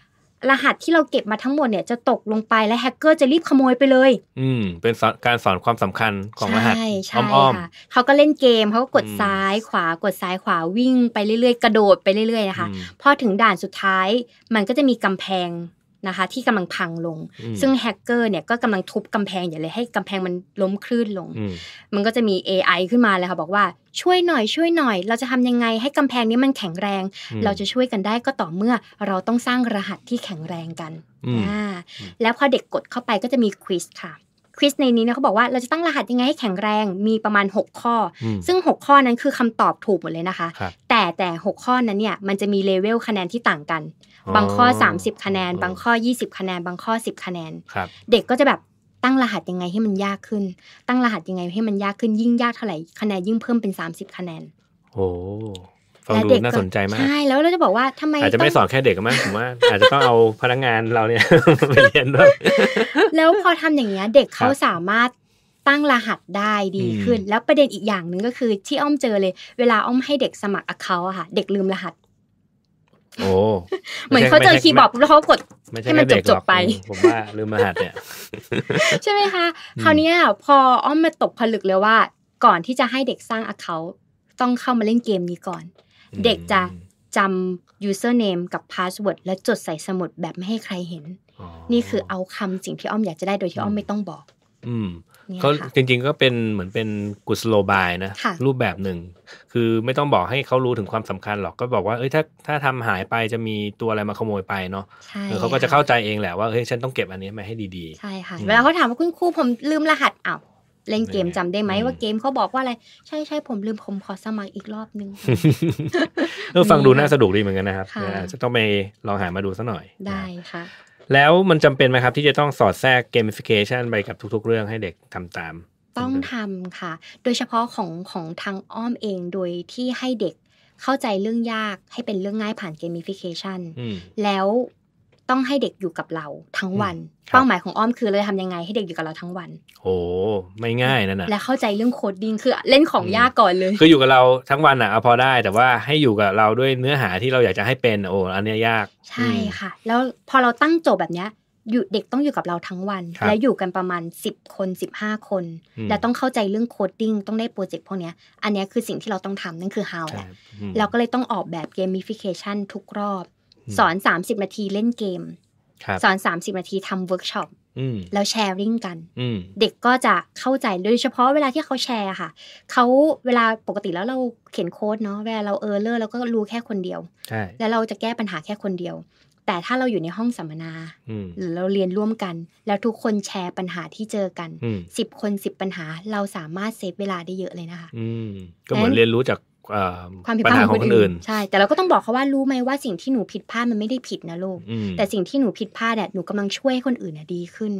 รหัสที่เราเก็บมาทั้งหมดเนี่ยจะตกลงไป และแฮกเกอร์จะรีบขโมยไปเลยอืมเป็นการสอนความสำคัญของรหัสใช่ใช่ค่ะเขาก็เล่นเกม เขาก็กดซ้าย ขวากดซ้ายขวาวิ่งไปเรื่อยๆ กระโดดไปเรื่อยๆนะคะพอถึงด่านสุดท้ายมันก็จะมีกำแพงนะคะที่กำลังพังลง ซึ่งแฮกเกอร์เนี่ยก็กำลังทุบกำแพงอย่าเลยให้กำแพงมันล้มคลื่นลง มันก็จะมี AI ขึ้นมาเลยค่ะบอกว่าช่วยหน่อย ช่วยหน่อย เราจะทำยังไงให้กำแพงนี้มันแข็งแรง เราจะช่วยกันได้ก็ต่อเมื่อเราต้องสร้างรหัสที่แข็งแรงกันอ่าแล้วพอเด็กกดเข้าไปก็จะมีควิสค่ะคริสในนี้เนี่ยเขาบอกว่าเราจะตั้งรหัสยังไงให้แข็งแรงมีประมาณ 6 ข้อ ซึ่ง6ข้อนั้นคือคำตอบถูกหมดเลยนะคะ แต่แต่ 6ข้อนั้นเนี่ยมันจะมีเลเวลคะแนนที่ต่างกัน บางข้อ 30 คะแนนบางข้อ 20 คะแนนบางข้อ 10 คะแนนเด็กก็จะแบบตั้งรหัสยังไงให้มันยากขึ้น ตั้งรหัสยังไงให้มันยากขึ้นยิ่งยากเท่าไหร่คะแนนยิ่งเพิ่มเป็น 30 คะแนน โอ้ฟังดูน่าสนใจมากใช่แล้วเราจะบอกว่าทำไมอาจจะไม่สอนแค่เด็กมั้งผมว่าอาจจะต้องเอาพนักงานเราเนี่ยไปเรียนด้วยแล้วพอทำอย่างเงี้ยเด็กเขาสามารถตั้งรหัสได้ดีขึ้น แล้วประเด็นอีกอย่างหนึ่งก็คือที่อ้อมเจอเลย เวลาอ้อมให้เด็กสมัครอคา o u ะค่ะเด็กลืมรหัส โอ้เหมือนเขาเจอคีย์บอร์ดแล้วเขากดให้มันจบจบไป ผมว่าลืมรหัสเนี่ยใช่ไหมคะคราวนี้พออ้อมมาตกผลึกเลยว่า ก่อนที่จะให้เด็กสร้างอคา o u ต้องเข้ามาเล่นเกมนี้ก่อนเด็กจะจำ username กับ password และจดใส่สมุดแบบไม่ให้ใครเห็น นี่คือเอาคำสิ่งที่อ้อมอยากจะได้โดยที่อ้อมไม่ต้องบอก อืมเขาจริงๆก็เป็นเหมือนเป็นกุศโลบายนะรูปแบบหนึ่ง คือไม่ต้องบอกให้เขารู้ถึงความสำคัญหรอกก็บอกว่าเอ้ยถ้าถ้าทำหายไปจะมีตัวอะไรมาขโมยไปเนาะเขาก็จะเข้าใจเองแหละว่าเฮ้ยฉันต้องเก็บอันนี้มาให้ดีๆ ใช่ค่ะเวลาเขาถามว่าคุณครูผมลืมรหัสอ้าวเล่นเกมจำได้ไหมว่าเกมเขาบอกว่าอะไร ใช่ใช่ผมลืมผมขอสมัครอีกรอบนึงเออฟังดูน่าสนุกดีเหมือนกันนะครับจะต้องไปลองหามาดูสักหน่อยได้ค่ะ แล้วมันจำเป็นไหมครับที่จะต้องสอดแทรกเกมฟิเคชันไปกับทุกๆเรื่องให้เด็กทำตาม ต้องทำค่ะ โดยเฉพาะของของทางอ้อมเองโดยที่ให้เด็กเข้าใจเรื่องยากให้เป็นเรื่องง่ายผ่านเกมฟิเคชันแล้วต้องให้เด็กอยู่กับเราทั้งวันเป้าหมายของอ้อมคือเราจะทำยังไงให้เด็กอยู่กับเราทั้งวัน โอ้ไม่ง่ายนั่นนะและเข้าใจเรื่องโคดดิ้งคือเล่นของยากก่อนเลย คืออยู่กับเราทั้งวันอ่ะพอได้แต่ว่าให้อยู่กับเราด้วยเนื้อหาที่เราอยากจะให้เป็นโอ้อันนี้ยาก ใช่ค่ะ แล้วพอเราตั้งโจทย์แบบเนี้ยอยู่เด็กต้องอยู่กับเราทั้งวัน และอยู่กันประมาณ 10 คน 15 คนและต้องเข้าใจเรื่องโคดดิ้งต้องได้โปรเจกต์พวกนี้อันนี้คือสิ่งที่เราต้องทำนั่นคือ how แหละเราก็เลยต้องออกแบบเกมมิฟิเคชันทุกรอบสอนสสามิบนาทีเล่นเกม สอนสสามิบนาทีทำเวิร์กช็อปแล้วแชร์ริ่งกันเด็กก็จะเข้าใจโดยเฉพาะเวลาที่เขาแชร์ค่ะเขาเวลาปกติแล้วเราเขียนโค้ดเนาะเวลาเราเออร์เลอร์เราก็รู้แค่คนเดียวแล้วเราจะแก้ปัญหาแค่คนเดียว แต่ถ้าเราอยู่ในห้องสัมมนาหรือเราเรียนร่วมกัน แล้วทุกคนแชร์ปัญหาที่เจอกันสิบคนสิบปัญหา เราสามารถเซฟเวลาได้เยอะเลยนะคะก็เหมือนเรียนรู้จากปัญหาของคนอื่นใช่แต่เราก็ต้องบอกเขาว่ารู้ไหมว่าสิ่งที่หนูผิดพลาดมันไม่ได้ผิดนะลูกแต่สิ่งที่หนูผิดพลาดเนี่ยหนูกำลังช่วยคนอื่นอ่ะดีขึ้น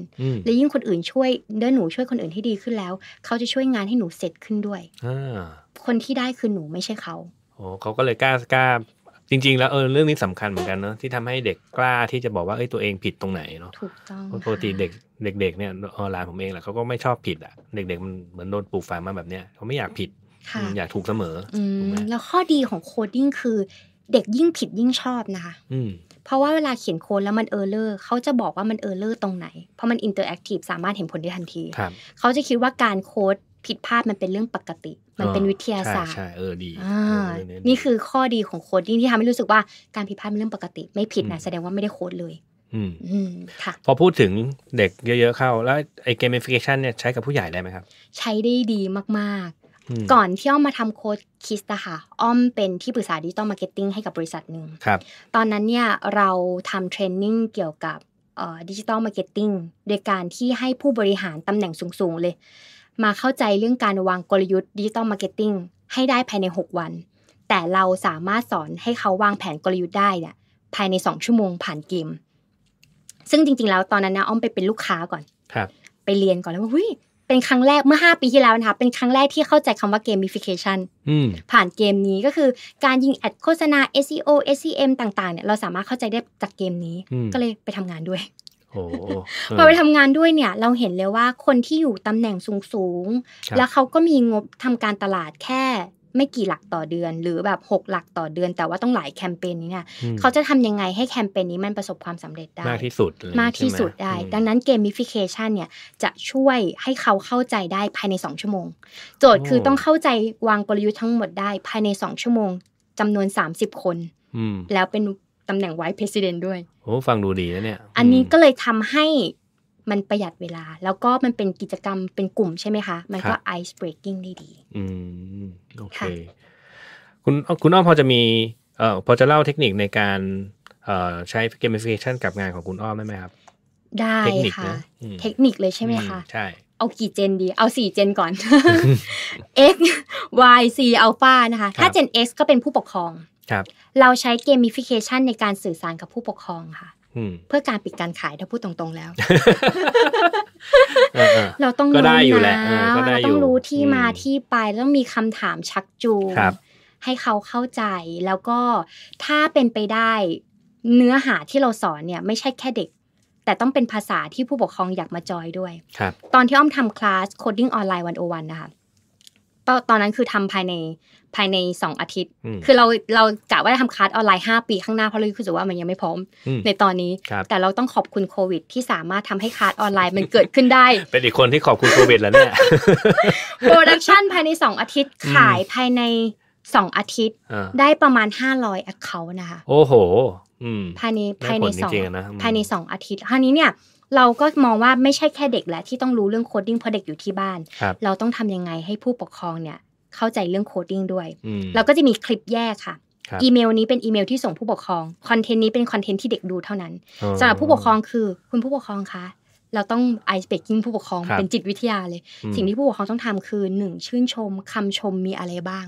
และยิ่งคนอื่นช่วยเด้อหนูช่วยคนอื่นให้ดีขึ้นแล้ว เขาจะช่วยงานให้หนูเสร็จขึ้นด้วยคนที่ได้คือหนูไม่ใช่เขาโอ้เขาก็เลยกล้ากล้า จริง ๆ แล้วเออเรื่องนี้สำคัญเหมือนกันเนาะที่ทำให้เด็กกล้าที่จะบอกว่าเอ้ยตัวเองผิดตรงไหนเนาะถูกต้องปกติเด็กเด็กๆเนี่ยออนไลน์ผมเองแหละเขาก็ไม่ชอบผิดอ่ะเด็กๆมันเหมือนโดนปลูกฝังมาแบบเนี้ยเขาไม่อยากผิดอยากถูกเสมอแล้วข้อดีของโคดดิ้งคือเด็กยิ่งผิดยิ่งชอบนะคะเพราะว่าเวลาเขียนโค้ดแล้วมันเออร์เลอร์เขาจะบอกว่ามันเออร์เลอร์ตรงไหน เพราะมันอินเตอร์แอคทีฟสามารถเห็นผลได้ทันที เขาจะคิดว่าการโค้ดผิดพลาดมันเป็นเรื่องปกติ มันเป็นวิทยาศาสตร์ใช่เออดีนี่คือข้อดีของโคดดิ้งที่ทำให้รู้สึกว่าการผิดพลาดเป็นเรื่องปกติ ไม่ผิดนะแสดงว่าไม่ได้โค้ดเลยพอพูดถึงเด็กเยอะ ๆ เข้าแล้วไอ้ g a m i f เ c a t i o เนี่ยใช้กับผู้ใหญ่ได้ไหมครับใช้ได้ดีมากก่อนที่อ้อมมาทำโค้ดคิสนะคะอ้อมเป็นที่ปรึกษาดิจิตอลมาร์เก็ตติ้งให้กับบริษัทหนึ่งตอนนั้นเนี่ยเราทำเทรนนิ่งเกี่ยวกับดิจิตอลมาร์เก็ตติ้งโดยการที่ให้ผู้บริหารตำแหน่งสูงๆเลย มาเข้าใจเรื่องการวางกลยุทธ์ดิจิตอลมาร์เก็ตติ้งให้ได้ภายใน 6 วัน แต่เราสามารถสอนให้เขาวางแผนกลยุทธ์ได้เนี่ยภายใน 2 ชั่วโมงผ่านเกมซึ่งจริง ๆแล้วตอนนั้นนะอ้อมไปเป็นลูกค้าก่อนครับ ไปเรียนก่อนแล้วว่าเฮ้ยเป็นครั้งแรกเมื่อ 5 ปีที่แล้วนะคะเป็นครั้งแรกที่เข้าใจคำว่าเกมมิฟิเคชันผ่านเกมนี้ก็คือการยิงแอดโฆษณา SEO SEM ต่าง ๆเนี่ยเราสามารถเข้าใจได้จากเกมนี้ก็เลยไปทำงานด้วยพอไปทำงานด้วยเนี่ยเราเห็นเลยว่าคนที่อยู่ตำแหน่งสูงๆ แล้วเขาก็มีงบทำการตลาดแค่ไม่กี่หลักต่อเดือนหรือแบบ6หลักต่อเดือนแต่ว่าต้องหลายแคมเปญนี้เนี่ยเขาจะทำยังไงให้แคมเปญนี้มันประสบความสำเร็จได้ มากที่สุดมากที่สุดได้ดังนั้นเกมมิฟิเคชันเนี่ยจะช่วยให้เขาเข้าใจได้ภายใน 2 ชั่วโมง โจทย์คือต้องเข้าใจวางกลยุทธ์ทั้งหมดได้ภายใน 2 ชั่วโมง จำนวน30คนแล้วเป็นตำแหน่งไวท์เพรสิดเนด้วยโอ้ฟังดูดีนะเนี่ย อันนี้ก็เลยทำให้มันประหยัดเวลา แล้วก็มันเป็นกิจกรรมเป็นกลุ่มใช่ไหมคะ มันก็ไอซ์เบรกกิ้งได้ดี อืมโอเค คุณคุณอ้อมพอจะมีเอ่อพอจะเล่าเทคนิคในการเอ่อใช้เกม i ิ i c a t i o นกับงานของคุณอ้อมได้ไหมครับ ได้ค่ะ เทคนิคเลยใช่ไหมคะใช่เอากี่เจนดีเอาสี่เจนก่อน x y c อัลฟานะคะ ถ้าเจน x ก็เป็นผู้ปกครองครับเราใช้เกมมิฟิเคชันในการสื่อสารกับผู้ปกครองค่ะเพื่อการปิดการขายถ้าพูดตรง ๆแล้วเราต้องรู้นะเราต้องรู้ที่มาที่ไปต้องมีคำถามชักจูงให้เขาเข้าใจแล้วก็ถ้าเป็นไปได้เนื้อหาที่เราสอนเนี่ย ไม่ใช่แค่เด็ก แต่ต้องเป็นภาษาที่ผู้ปกครองอยากมาจอยด้วยตอนที่อ้อมทำคลาสโคดดิ้งออนไลน์วันโอวันนะคะตอนนั้นคือทำภายในภายในสองอาทิตย์ คือเราเรากะว่าจะทำคัสออนไลน์ห้าปีข้างหน้าเพราะเราคิดว่ามันยังไม่พร้อม ในตอนนี้ แต่เราต้องขอบคุณโควิดที่สามารถทำให้คัสออนไลน์มันเกิดขึ้นได้ เป็นอีกคนที่ขอบคุณโควิดแล้วเนี่ย โปรดักชันภายในสองอาทิตย์ขายภายในสองอาทิตย์ ได้ประมาณห้าร้อยแอคเคาท์นะคะ โอ้โห ภายในภายในสองภายในสองอาทิตย์คราวนี้เนี่ยเราก็มองว่าไม่ใช่แค่เด็กแหละที่ต้องรู้เรื่องโคดดิ้งเพราะเด็กอยู่ที่บ้านเราต้องทำยังไงให้ผู้ปกครองเนี่ย เข้าใจเรื่องโคดดิ้งด้วย เราก็จะมีคลิปแยกค่ะ อีเมลนี้เป็นอีเมลที่ส่งผู้ปกครองคอนเทนต์นี้เป็นคอนเทนต์ที่เด็กดูเท่านั้นสำหรับผู้ปกครองคือ คุณผู้ปกครองคะเราต้องไอสเปกกิ้งผู้ปกครองเป็นจิตวิทยาเลย สิ่งที่ผู้ปกครองต้องทำคือหนึ่งชื่นชมคำชมมีอะไรบ้าง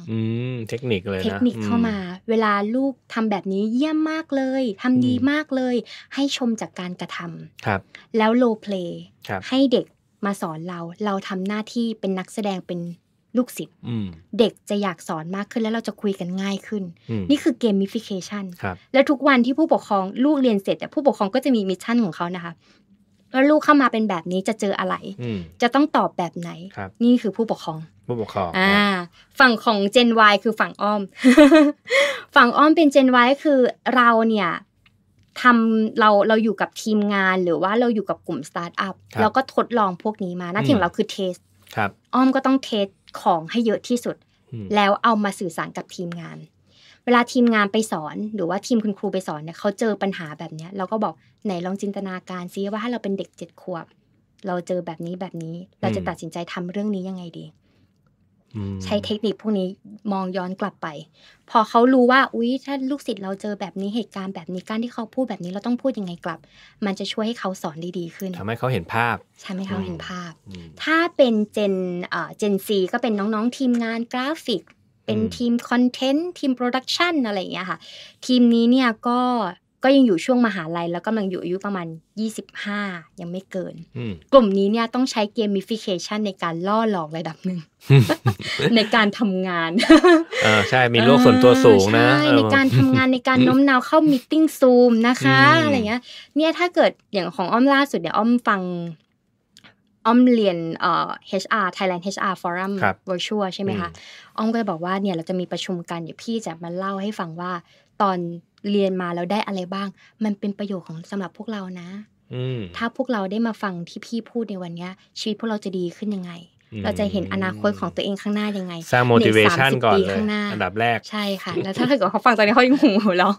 เทคนิคเลยเทคนิคเข้ามา เวลาลูกทำแบบนี้เยี่ยมมากเลย ทำดีมากเลย ให้ชมจากการกระทำครับ แล้วโลเพลย์ให้เด็กมาสอนเรา เราทำหน้าที่เป็นนักแสดงเป็นลูกศิษย์เด็กจะอยากสอนมากขึ้น แล้วเราจะคุยกันง่ายขึ้น นี่คือเกมมิฟิเคชันแล้วทุกวันที่ผู้ปกครองลูกเรียนเสร็จ แต่ผู้ปกครองก็จะมีมิชชั่นของเขานะคะว่าลูกเข้ามาเป็นแบบนี้จะเจออะไร จะต้องตอบแบบไหน นี่คือผู้ปกครอง ผู้ปกครอง อ่า ฝั่งของ Gen Y คือฝั่งอ้อม ฝั่งอ้อมเป็น Gen Y คือเราเนี่ยทำเราเราอยู่กับทีมงาน หรือว่าเราอยู่กับกลุ่มสตาร์ทอัพเราก็ทดลองพวกนี้มาหน้าที่ของเราคือเทสอ้อมก็ต้องเทสของให้เยอะที่สุด แล้วเอามาสื่อสารกับทีมงานเวลาทีมงานไปสอน หรือว่าทีมคุณครูไปสอนเนี่ยเขาเจอปัญหาแบบเนี้ย เราก็บอกไหนลองจินตนาการซิว่าถ้าเราเป็นเด็กเจ็ดขวบเราเจอแบบนี้แบบนี้เราจะตัดสินใจทำเรื่องนี้ยังไงดีใช้เทคนิคพวกนี้มองย้อนกลับไป พอเขารู้ว่าอุ๊ยถ้าลูกศิษย์เราเจอแบบนี้เหตุการณ์แบบนี้การที่เขาพูดแบบนี้เราต้องพูดยังไงกลับ มันจะช่วยให้เขาสอนดีดีขึ้นทำให้เขาเห็นภาพใช่ไหมเขาเห็นภาพ ถ้าเป็นเจนเจนซีก็เป็นน้องๆทีมงานกราฟิกเป็นทีมคอนเทนต์ทีมโปรดักชันอะไรอย่างเงี้ยค่ะ ทีมนี้เนี่ยก็ก็ยังอยู่ช่วงมหาลัย แล้วกำลังอยู่อายุประมาณ 25 ยังไม่เกินกลุ่มนี้เนี่ยต้องใช้เกมมิฟิเคชันในการล่อหลอกระดับหนึ่ง ในการทำงาน ใช่มีโลกส่วนตัวสูงนะในการทำงานในการโน้มน้าวเข้ามติ้งซูมนะคะอะไรเงี้ยเนี่ยถ้าเกิดอย่างของอ้อมล่าสุดเนี่ยอ้อมฟังอ้อมเรียนเอ่อ HR Thailand HR Forum Virtual ใช่ไหมคะ อ้อมก็จะบอกว่าเนี่ยเราจะมีประชุมกันเดี๋ยวพี่จะมาเล่าให้ฟังว่า ตอนเรียนมาแล้วได้อะไรบ้าง มันเป็นประโยชน์ของสำหรับพวกเรานะถ้าพวกเราได้มาฟังที่พี่พูดในวันนี้ชีวิตพวกเราจะดีขึ้นยังไง เราจะเห็นอนาคตของตัวเองข้างหน้ายังไง สร้าง motivation ก่อนเลย อันดับแรกใช่ค่ะแล้วถ้าเกิดเขาฟังตอนนี้เขายังหหงรด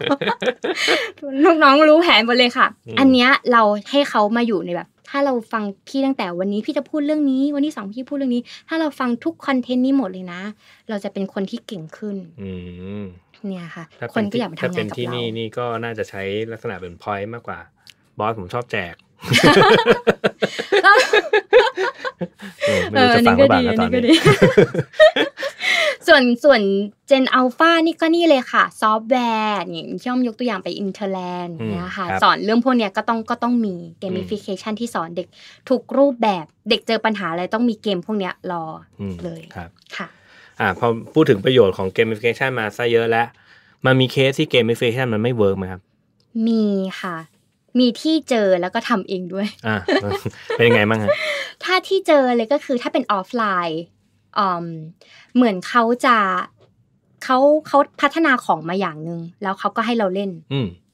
ลูกน้องรู้แผนหมดเลยค่ะ อันนี้เราให้เขามาอยู่ในแบบถ้าเราฟังพี่ตั้งแต่วันนี้พี่จะพูดเรื่องนี้ วันที่สองพี่พูดเรื่องนี้ถ้าเราฟังทุกคอนเทนต์นี้หมดเลยนะ เราจะเป็นคนที่เก่งขึ้นเนี่ยค่ะคนก็อยากมาทำงานกับเราถ้าเป็นที่นี่นี่ก็น่าจะใช้ลักษณะเป็นพอยต์มากกว่าบอสผมชอบแจกเออนี่ก็ดีนี่ก็ดี ส่วนส่วนเจนอัลฟานี่ก็นี่เลยค่ะ ซอฟต์แวร์นี่ย่อมยกตัวอย่างไปอินเทอร์แลนด์เนี่ยค่ะสอนเรื่องพวกเนี้ยก็ต้องก็ต้องมีเกมฟิเคชันที่สอนเด็กถูกรูปแบบเด็กเจอปัญหาอะไร ต้องมีเกมพวกเนี้ย รอเลยค่ะ อ่าพอพูดถึงประโยชน์ของเกมฟิเคชันมาซะเยอะแล้ว มันมีเคสที่เกมฟิเคชันมันไม่เวิร์กไหมครับ มีค่ะมีที่เจอแล้วก็ทำเองด้วยอ่าเป็นยังไงบ้างฮะถ้าที่เจอเลยก็คือถ้าเป็นออฟไลน์เหมือนเขาจะเขาเขาพัฒนาของมาอย่างหนึ่งแล้วเขาก็ให้เราเล่น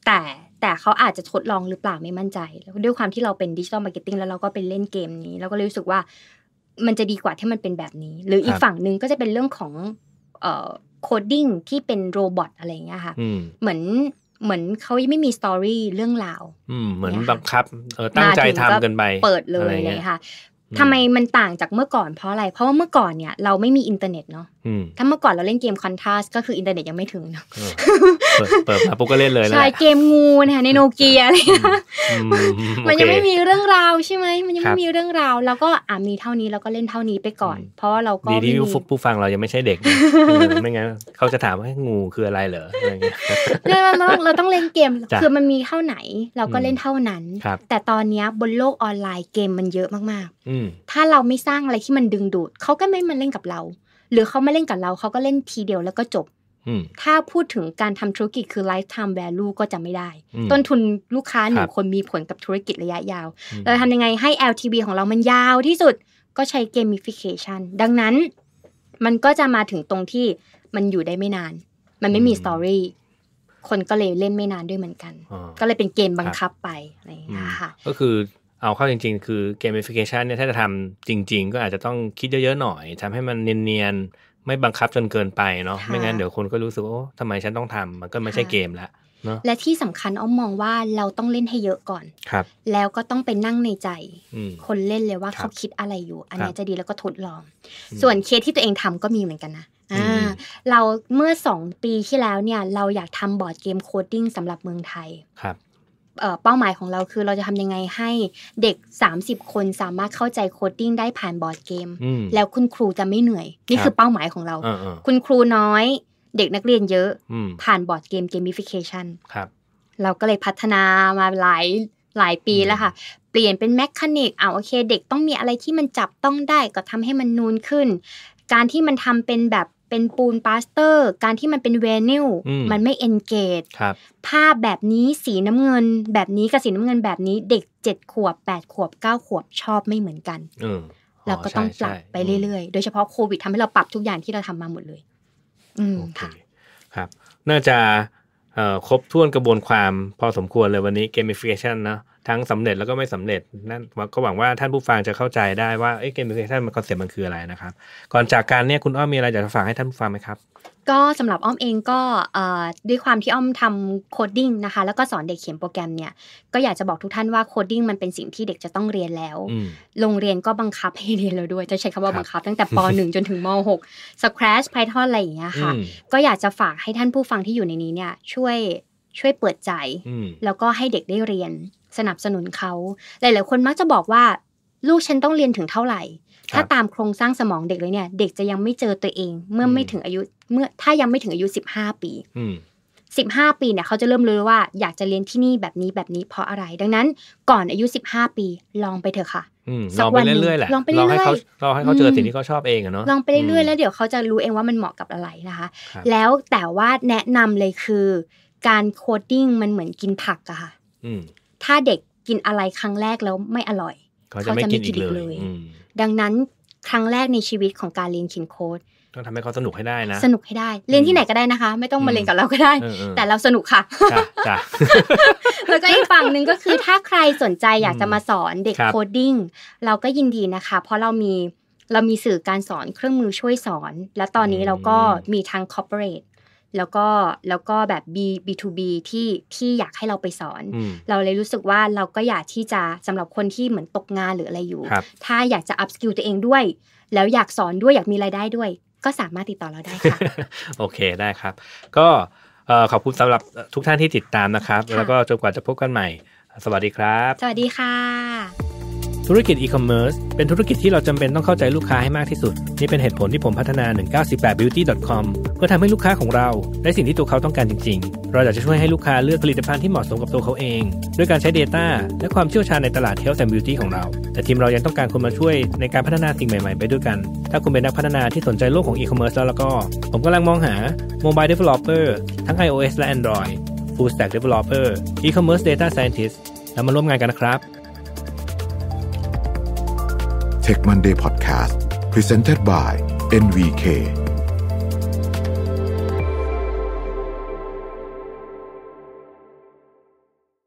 แต่แต่เขาอาจจะทดลองหรือเปล่าไม่มั่นใจ แล้วด้วยความที่เราเป็นดิจิทัลมาร์เก็ตติ้งแล้วเราก็เป็นเล่นเกมนี้ แล้วก็รู้สึกว่า มันจะดีกว่าที่มันเป็นแบบนี้หรืออีกฝั่งหนึ่งก็จะเป็นเรื่องของโคดดิ้งที่เป็นโรบอทอะไรเงี้ยค่ะเหมือนเหมือนเขายังไม่มีสตอรี่เรื่องราวอืมเหมือนบังคับเออตั้งใจทำกันไปเปิดเลยเลยค่ะทำไมมันต่างจากเมื่อก่อนเพราะอะไร เพราะว่าเมื่อก่อนเนี่ยเราไม่มีอินเทอร์เน็ตเนาะถ้าเมื่อก่อนเราเล่นเกมคอนทัสก็คืออินเทอร์เน็ตยังไม่ถึงเนาะเปิดมาปุ๊บก็เล่นเลย ใช่ เกมงูเนี่ยในโนเกียอะไรมันยังไม่มีเรื่องราวใช่ไหม มันยังไม่มีเรื่องราว แล้วก็อ่ามีเท่านี้แล้วก็เล่นเท่านี้ไปก่อน เพราะเราก็ ดีที่ผู้ฟังเรายังไม่ใช่เด็ก ไม่งั้นเขาจะถามว่างูคืออะไรเหรออะไรเงี้ยเราเราต้องเล่นเกม คือมันมีเท่าไหน เราก็เล่นเท่านั้น แต่ตอนนี้บนโลกออนไลน์เกมมันเยอะมากๆถ้าเราไม่สร้างอะไรที่มันดึงดูด เขาก็ไม่มาเล่นกับเรา หรือเขาไม่เล่นกับเรา เขาก็เล่นทีเดียวแล้วก็จบถ้าพูดถึงการทำธุรกิจคือ lifetime value ก็จะไม่ได้ ต้นทุนลูกค้าหนึ่งคนมีผลกับธุรกิจระยะยาวเราทำยังไงให้ LTV ของเรามันยาวที่สุดก็ใช้ gamification ดังนั้นมันก็จะมาถึงตรงที่มันอยู่ได้ไม่นาน มันไม่มีสตอรี่คนก็เลยเล่นไม่นานด้วยเหมือนกัน ก็เลยเป็นเกมบังคับไปอะไรอย่างเงี้ยค่ะ ก็คือเอาเข้าจริงๆ คือเกมฟิเคชันเนี่ยถ้าจะทำจริงๆ ก็อาจจะต้องคิดเยอะๆ หน่อยทำให้มันเนียนๆ ไม่บังคับจนเกินไปเนาะไม่งั้นเดี๋ยวคนก็รู้สึกโอ้ทำไมฉันต้องทำมันก็ไม่ใช่เกมละเนาะและที่สำคัญอ้อมมองว่าเราต้องเล่นให้เยอะก่อนครับ แล้วก็ต้องไปนั่งในใจคนเล่นเลยว่าเขาคิดอะไรอยู่ อันนี้จะดีแล้วก็ทดลองส่วนเคสที่ตัวเองทำก็มีเหมือนกันนะเราเมื่อสองปีที่แล้วเนี่ย เราอยากทำบอร์ดเกมโคดดิ้งสำหรับเมืองไทยครับเป้าหมายของเราคือเราจะทำยังไงให้เด็ก 30 คนสามารถเข้าใจโคดดิ้งได้ผ่านบอร์ดเกม แล้วคุณครูจะไม่เหนื่อยนี่คือเป้าหมายของเราคุณครูน้อยเด็กนักเรียนเยอะผ่านบอร์ดเกมเกมมิฟิเคชันเราก็เลยพัฒนามาหลายหลายปีแล้วค่ะ เปลี่ยนเป็นแมคานิกเอาโอเค เด็กต้องมีอะไรที่มันจับต้องได้ก็ทำให้มันนูนขึ้น การที่มันทำเป็นแบบเป็นปูนปาสเตอร์ การที่มันเป็นเวนิลมันไม่เอนเกจภาพแบบนี้สีน้ำเงิน แบบนี้ กับสีน้ำเงินแบบนี้ เด็กเจ็ดขวบแปดขวบเก้าขวบ ชอบไม่เหมือนกันเราก็ต้องปรับไปเรื่อยๆ โดยเฉพาะโควิดทำให้เราปรับทุกอย่างที่เราทำมาหมดเลย อืมค่ะครับ น่าจะครบถ้วนกระบวนความพอสมควรเลยวันนี้เกมฟิเคชันเนนะทั้งสำเร็จแล้วก็ไม่สำเร็จนั่นก็หวังว่าท่านผู้ฟังจะเข้าใจได้ว่าเกมเมย์ท่านมันคอนเซ็ปต์มันคืออะไรนะครับ ก่อนจากการเนี่ยคุณอ้อมมีอะไรอยากจะฝากให้ท่านผู้ฟังไหมครับ ก็สำหรับอ้อมเองก็ด้วยความที่อ้อมทำโคดดิ้งนะคะแล้วก็สอนเด็กเขียนโปรแกรมเนี่ยก็อยากจะบอกทุกท่านว่าโคดดิ้งมันเป็นสิ่งที่เด็กจะต้องเรียนแล้ว โรงเรียนก็บังคับให้เรียนเราด้วยจะใช้คำว่าบังคับ ตั้งแต่ป .1 จนถึงม .6 สคร h ชไพทอนอะไรอย่างเงี้ยค่ะก็อยากจะฝากให้ท่านผู้ฟังที่อยู่ในนี้เนี่ยช่วยช่วยเปิดใจ แล้วก็ให้เด็กได้เรียนสนับสนุนเขา หลาย ๆ คนมักจะบอกว่าลูกฉันต้องเรียนถึงเท่าไหร่ ถ้าตามโครงสร้างสมองเด็กเลยเนี่ย เด็กจะยังไม่เจอตัวเอง เมื่อไม่ถึงอายุเมื่อถ้ายังไม่ถึงอายุสิบห้าปีสิบห้าปีเนี่ยเขาจะเริ่มรู้ว่าอยากจะเรียนที่นี่แบบนี้แบบนี้ เพราะอะไร ดังนั้นก่อนอายุสิบห้าปี ลองไปเถอะค่ะลองไปเรื่อย ๆ แหละลองไปเรื่อยๆลองให้เขาเจอสิ่งที่เขาชอบเองอะเนาะลองไปเรื่อย ๆ แล้วเดี๋ยวเขาจะรู้เองว่ามันเหมาะกับอะไรนะคะแล้วแต่ว่าแนะนำเลยคือ การโคดดิ้งมันเหมือนกินผักอะค่ะถ้าเด็กกินอะไรครั้งแรกแล้วไม่อร่อยเขาจะไม่กินอีกเลย ดังนั้น ครั้งแรกในชีวิตของการเรียนเขียนโค้ดต้องทำให้เขาสนุกให้ได้นะสนุกให้ได้เรียนที่ไหนก็ได้นะคะ ไม่ต้องมาเรียนกับเราก็ได้ แต่เราสนุกค่ะะแล้วก็อีกฝั่งหนึ่งก็คือถ้าใครสนใจอยากจะมาสอนเด็กโคดดิ้งเราก็ยินดีนะคะ เพราะเรามีเรามีสื่อการสอนเครื่องมือช่วยสอน และตอนนี้เราก็มีทางคอร์เปอเรทแล้วก็แล้วก็แบบ B B2B ที่ที่อยากให้เราไปสอน เราเลยรู้สึกว่าเราก็อยากที่จะสำหรับคนที่เหมือนตกงานหรืออะไรอยู่ ถ้าอยากจะอัพสกิลตัวเองด้วย แล้วอยากสอนด้วยอยากมีรายได้ด้วย ก็สามารถติดต่อเราได้ค่ะโอเคได้ครับ ก็ขอบคุณสำหรับทุกท่านที่ติดตามนะครับ แล้วก็จนกว่าจะพบกันใหม่ สวัสดีครับสวัสดีค่ะธุรกิจอีคอมเมิร์ซเป็นธุรกิจที่เราจำเป็นต้องเข้าใจลูกค้าให้มากที่สุด นี่เป็นเหตุผลที่ผมพัฒนา198 beauty com เพื่อทำให้ลูกค้าของเราได้สิ่งที่ตัวเขาต้องการจริงๆ เราอยากจะช่วยให้ลูกค้าเลือกผลิตภัณฑ์ที่เหมาะสมกับตัวเขาเอง ด้วยการใช้ Data และความเชี่ยวชาญในตลาดเทลแซมบิวตี้ของเรา แต่ทีมเรายังต้องการคนมาช่วยในการพัฒนาสิ่งใหม่ๆไปด้วยกัน ถ้าคุณเป็นนักพัฒนาที่สนใจโลกของอีคอมเมิร์ซแล้วก็ ผมกำลังมองหา mobile developer ทั้ง iOS และ Android full stack developer e-commerce data scientist แล้วมาร่วมงานกันนะครับ Tech Monday Podcast Presented by NVK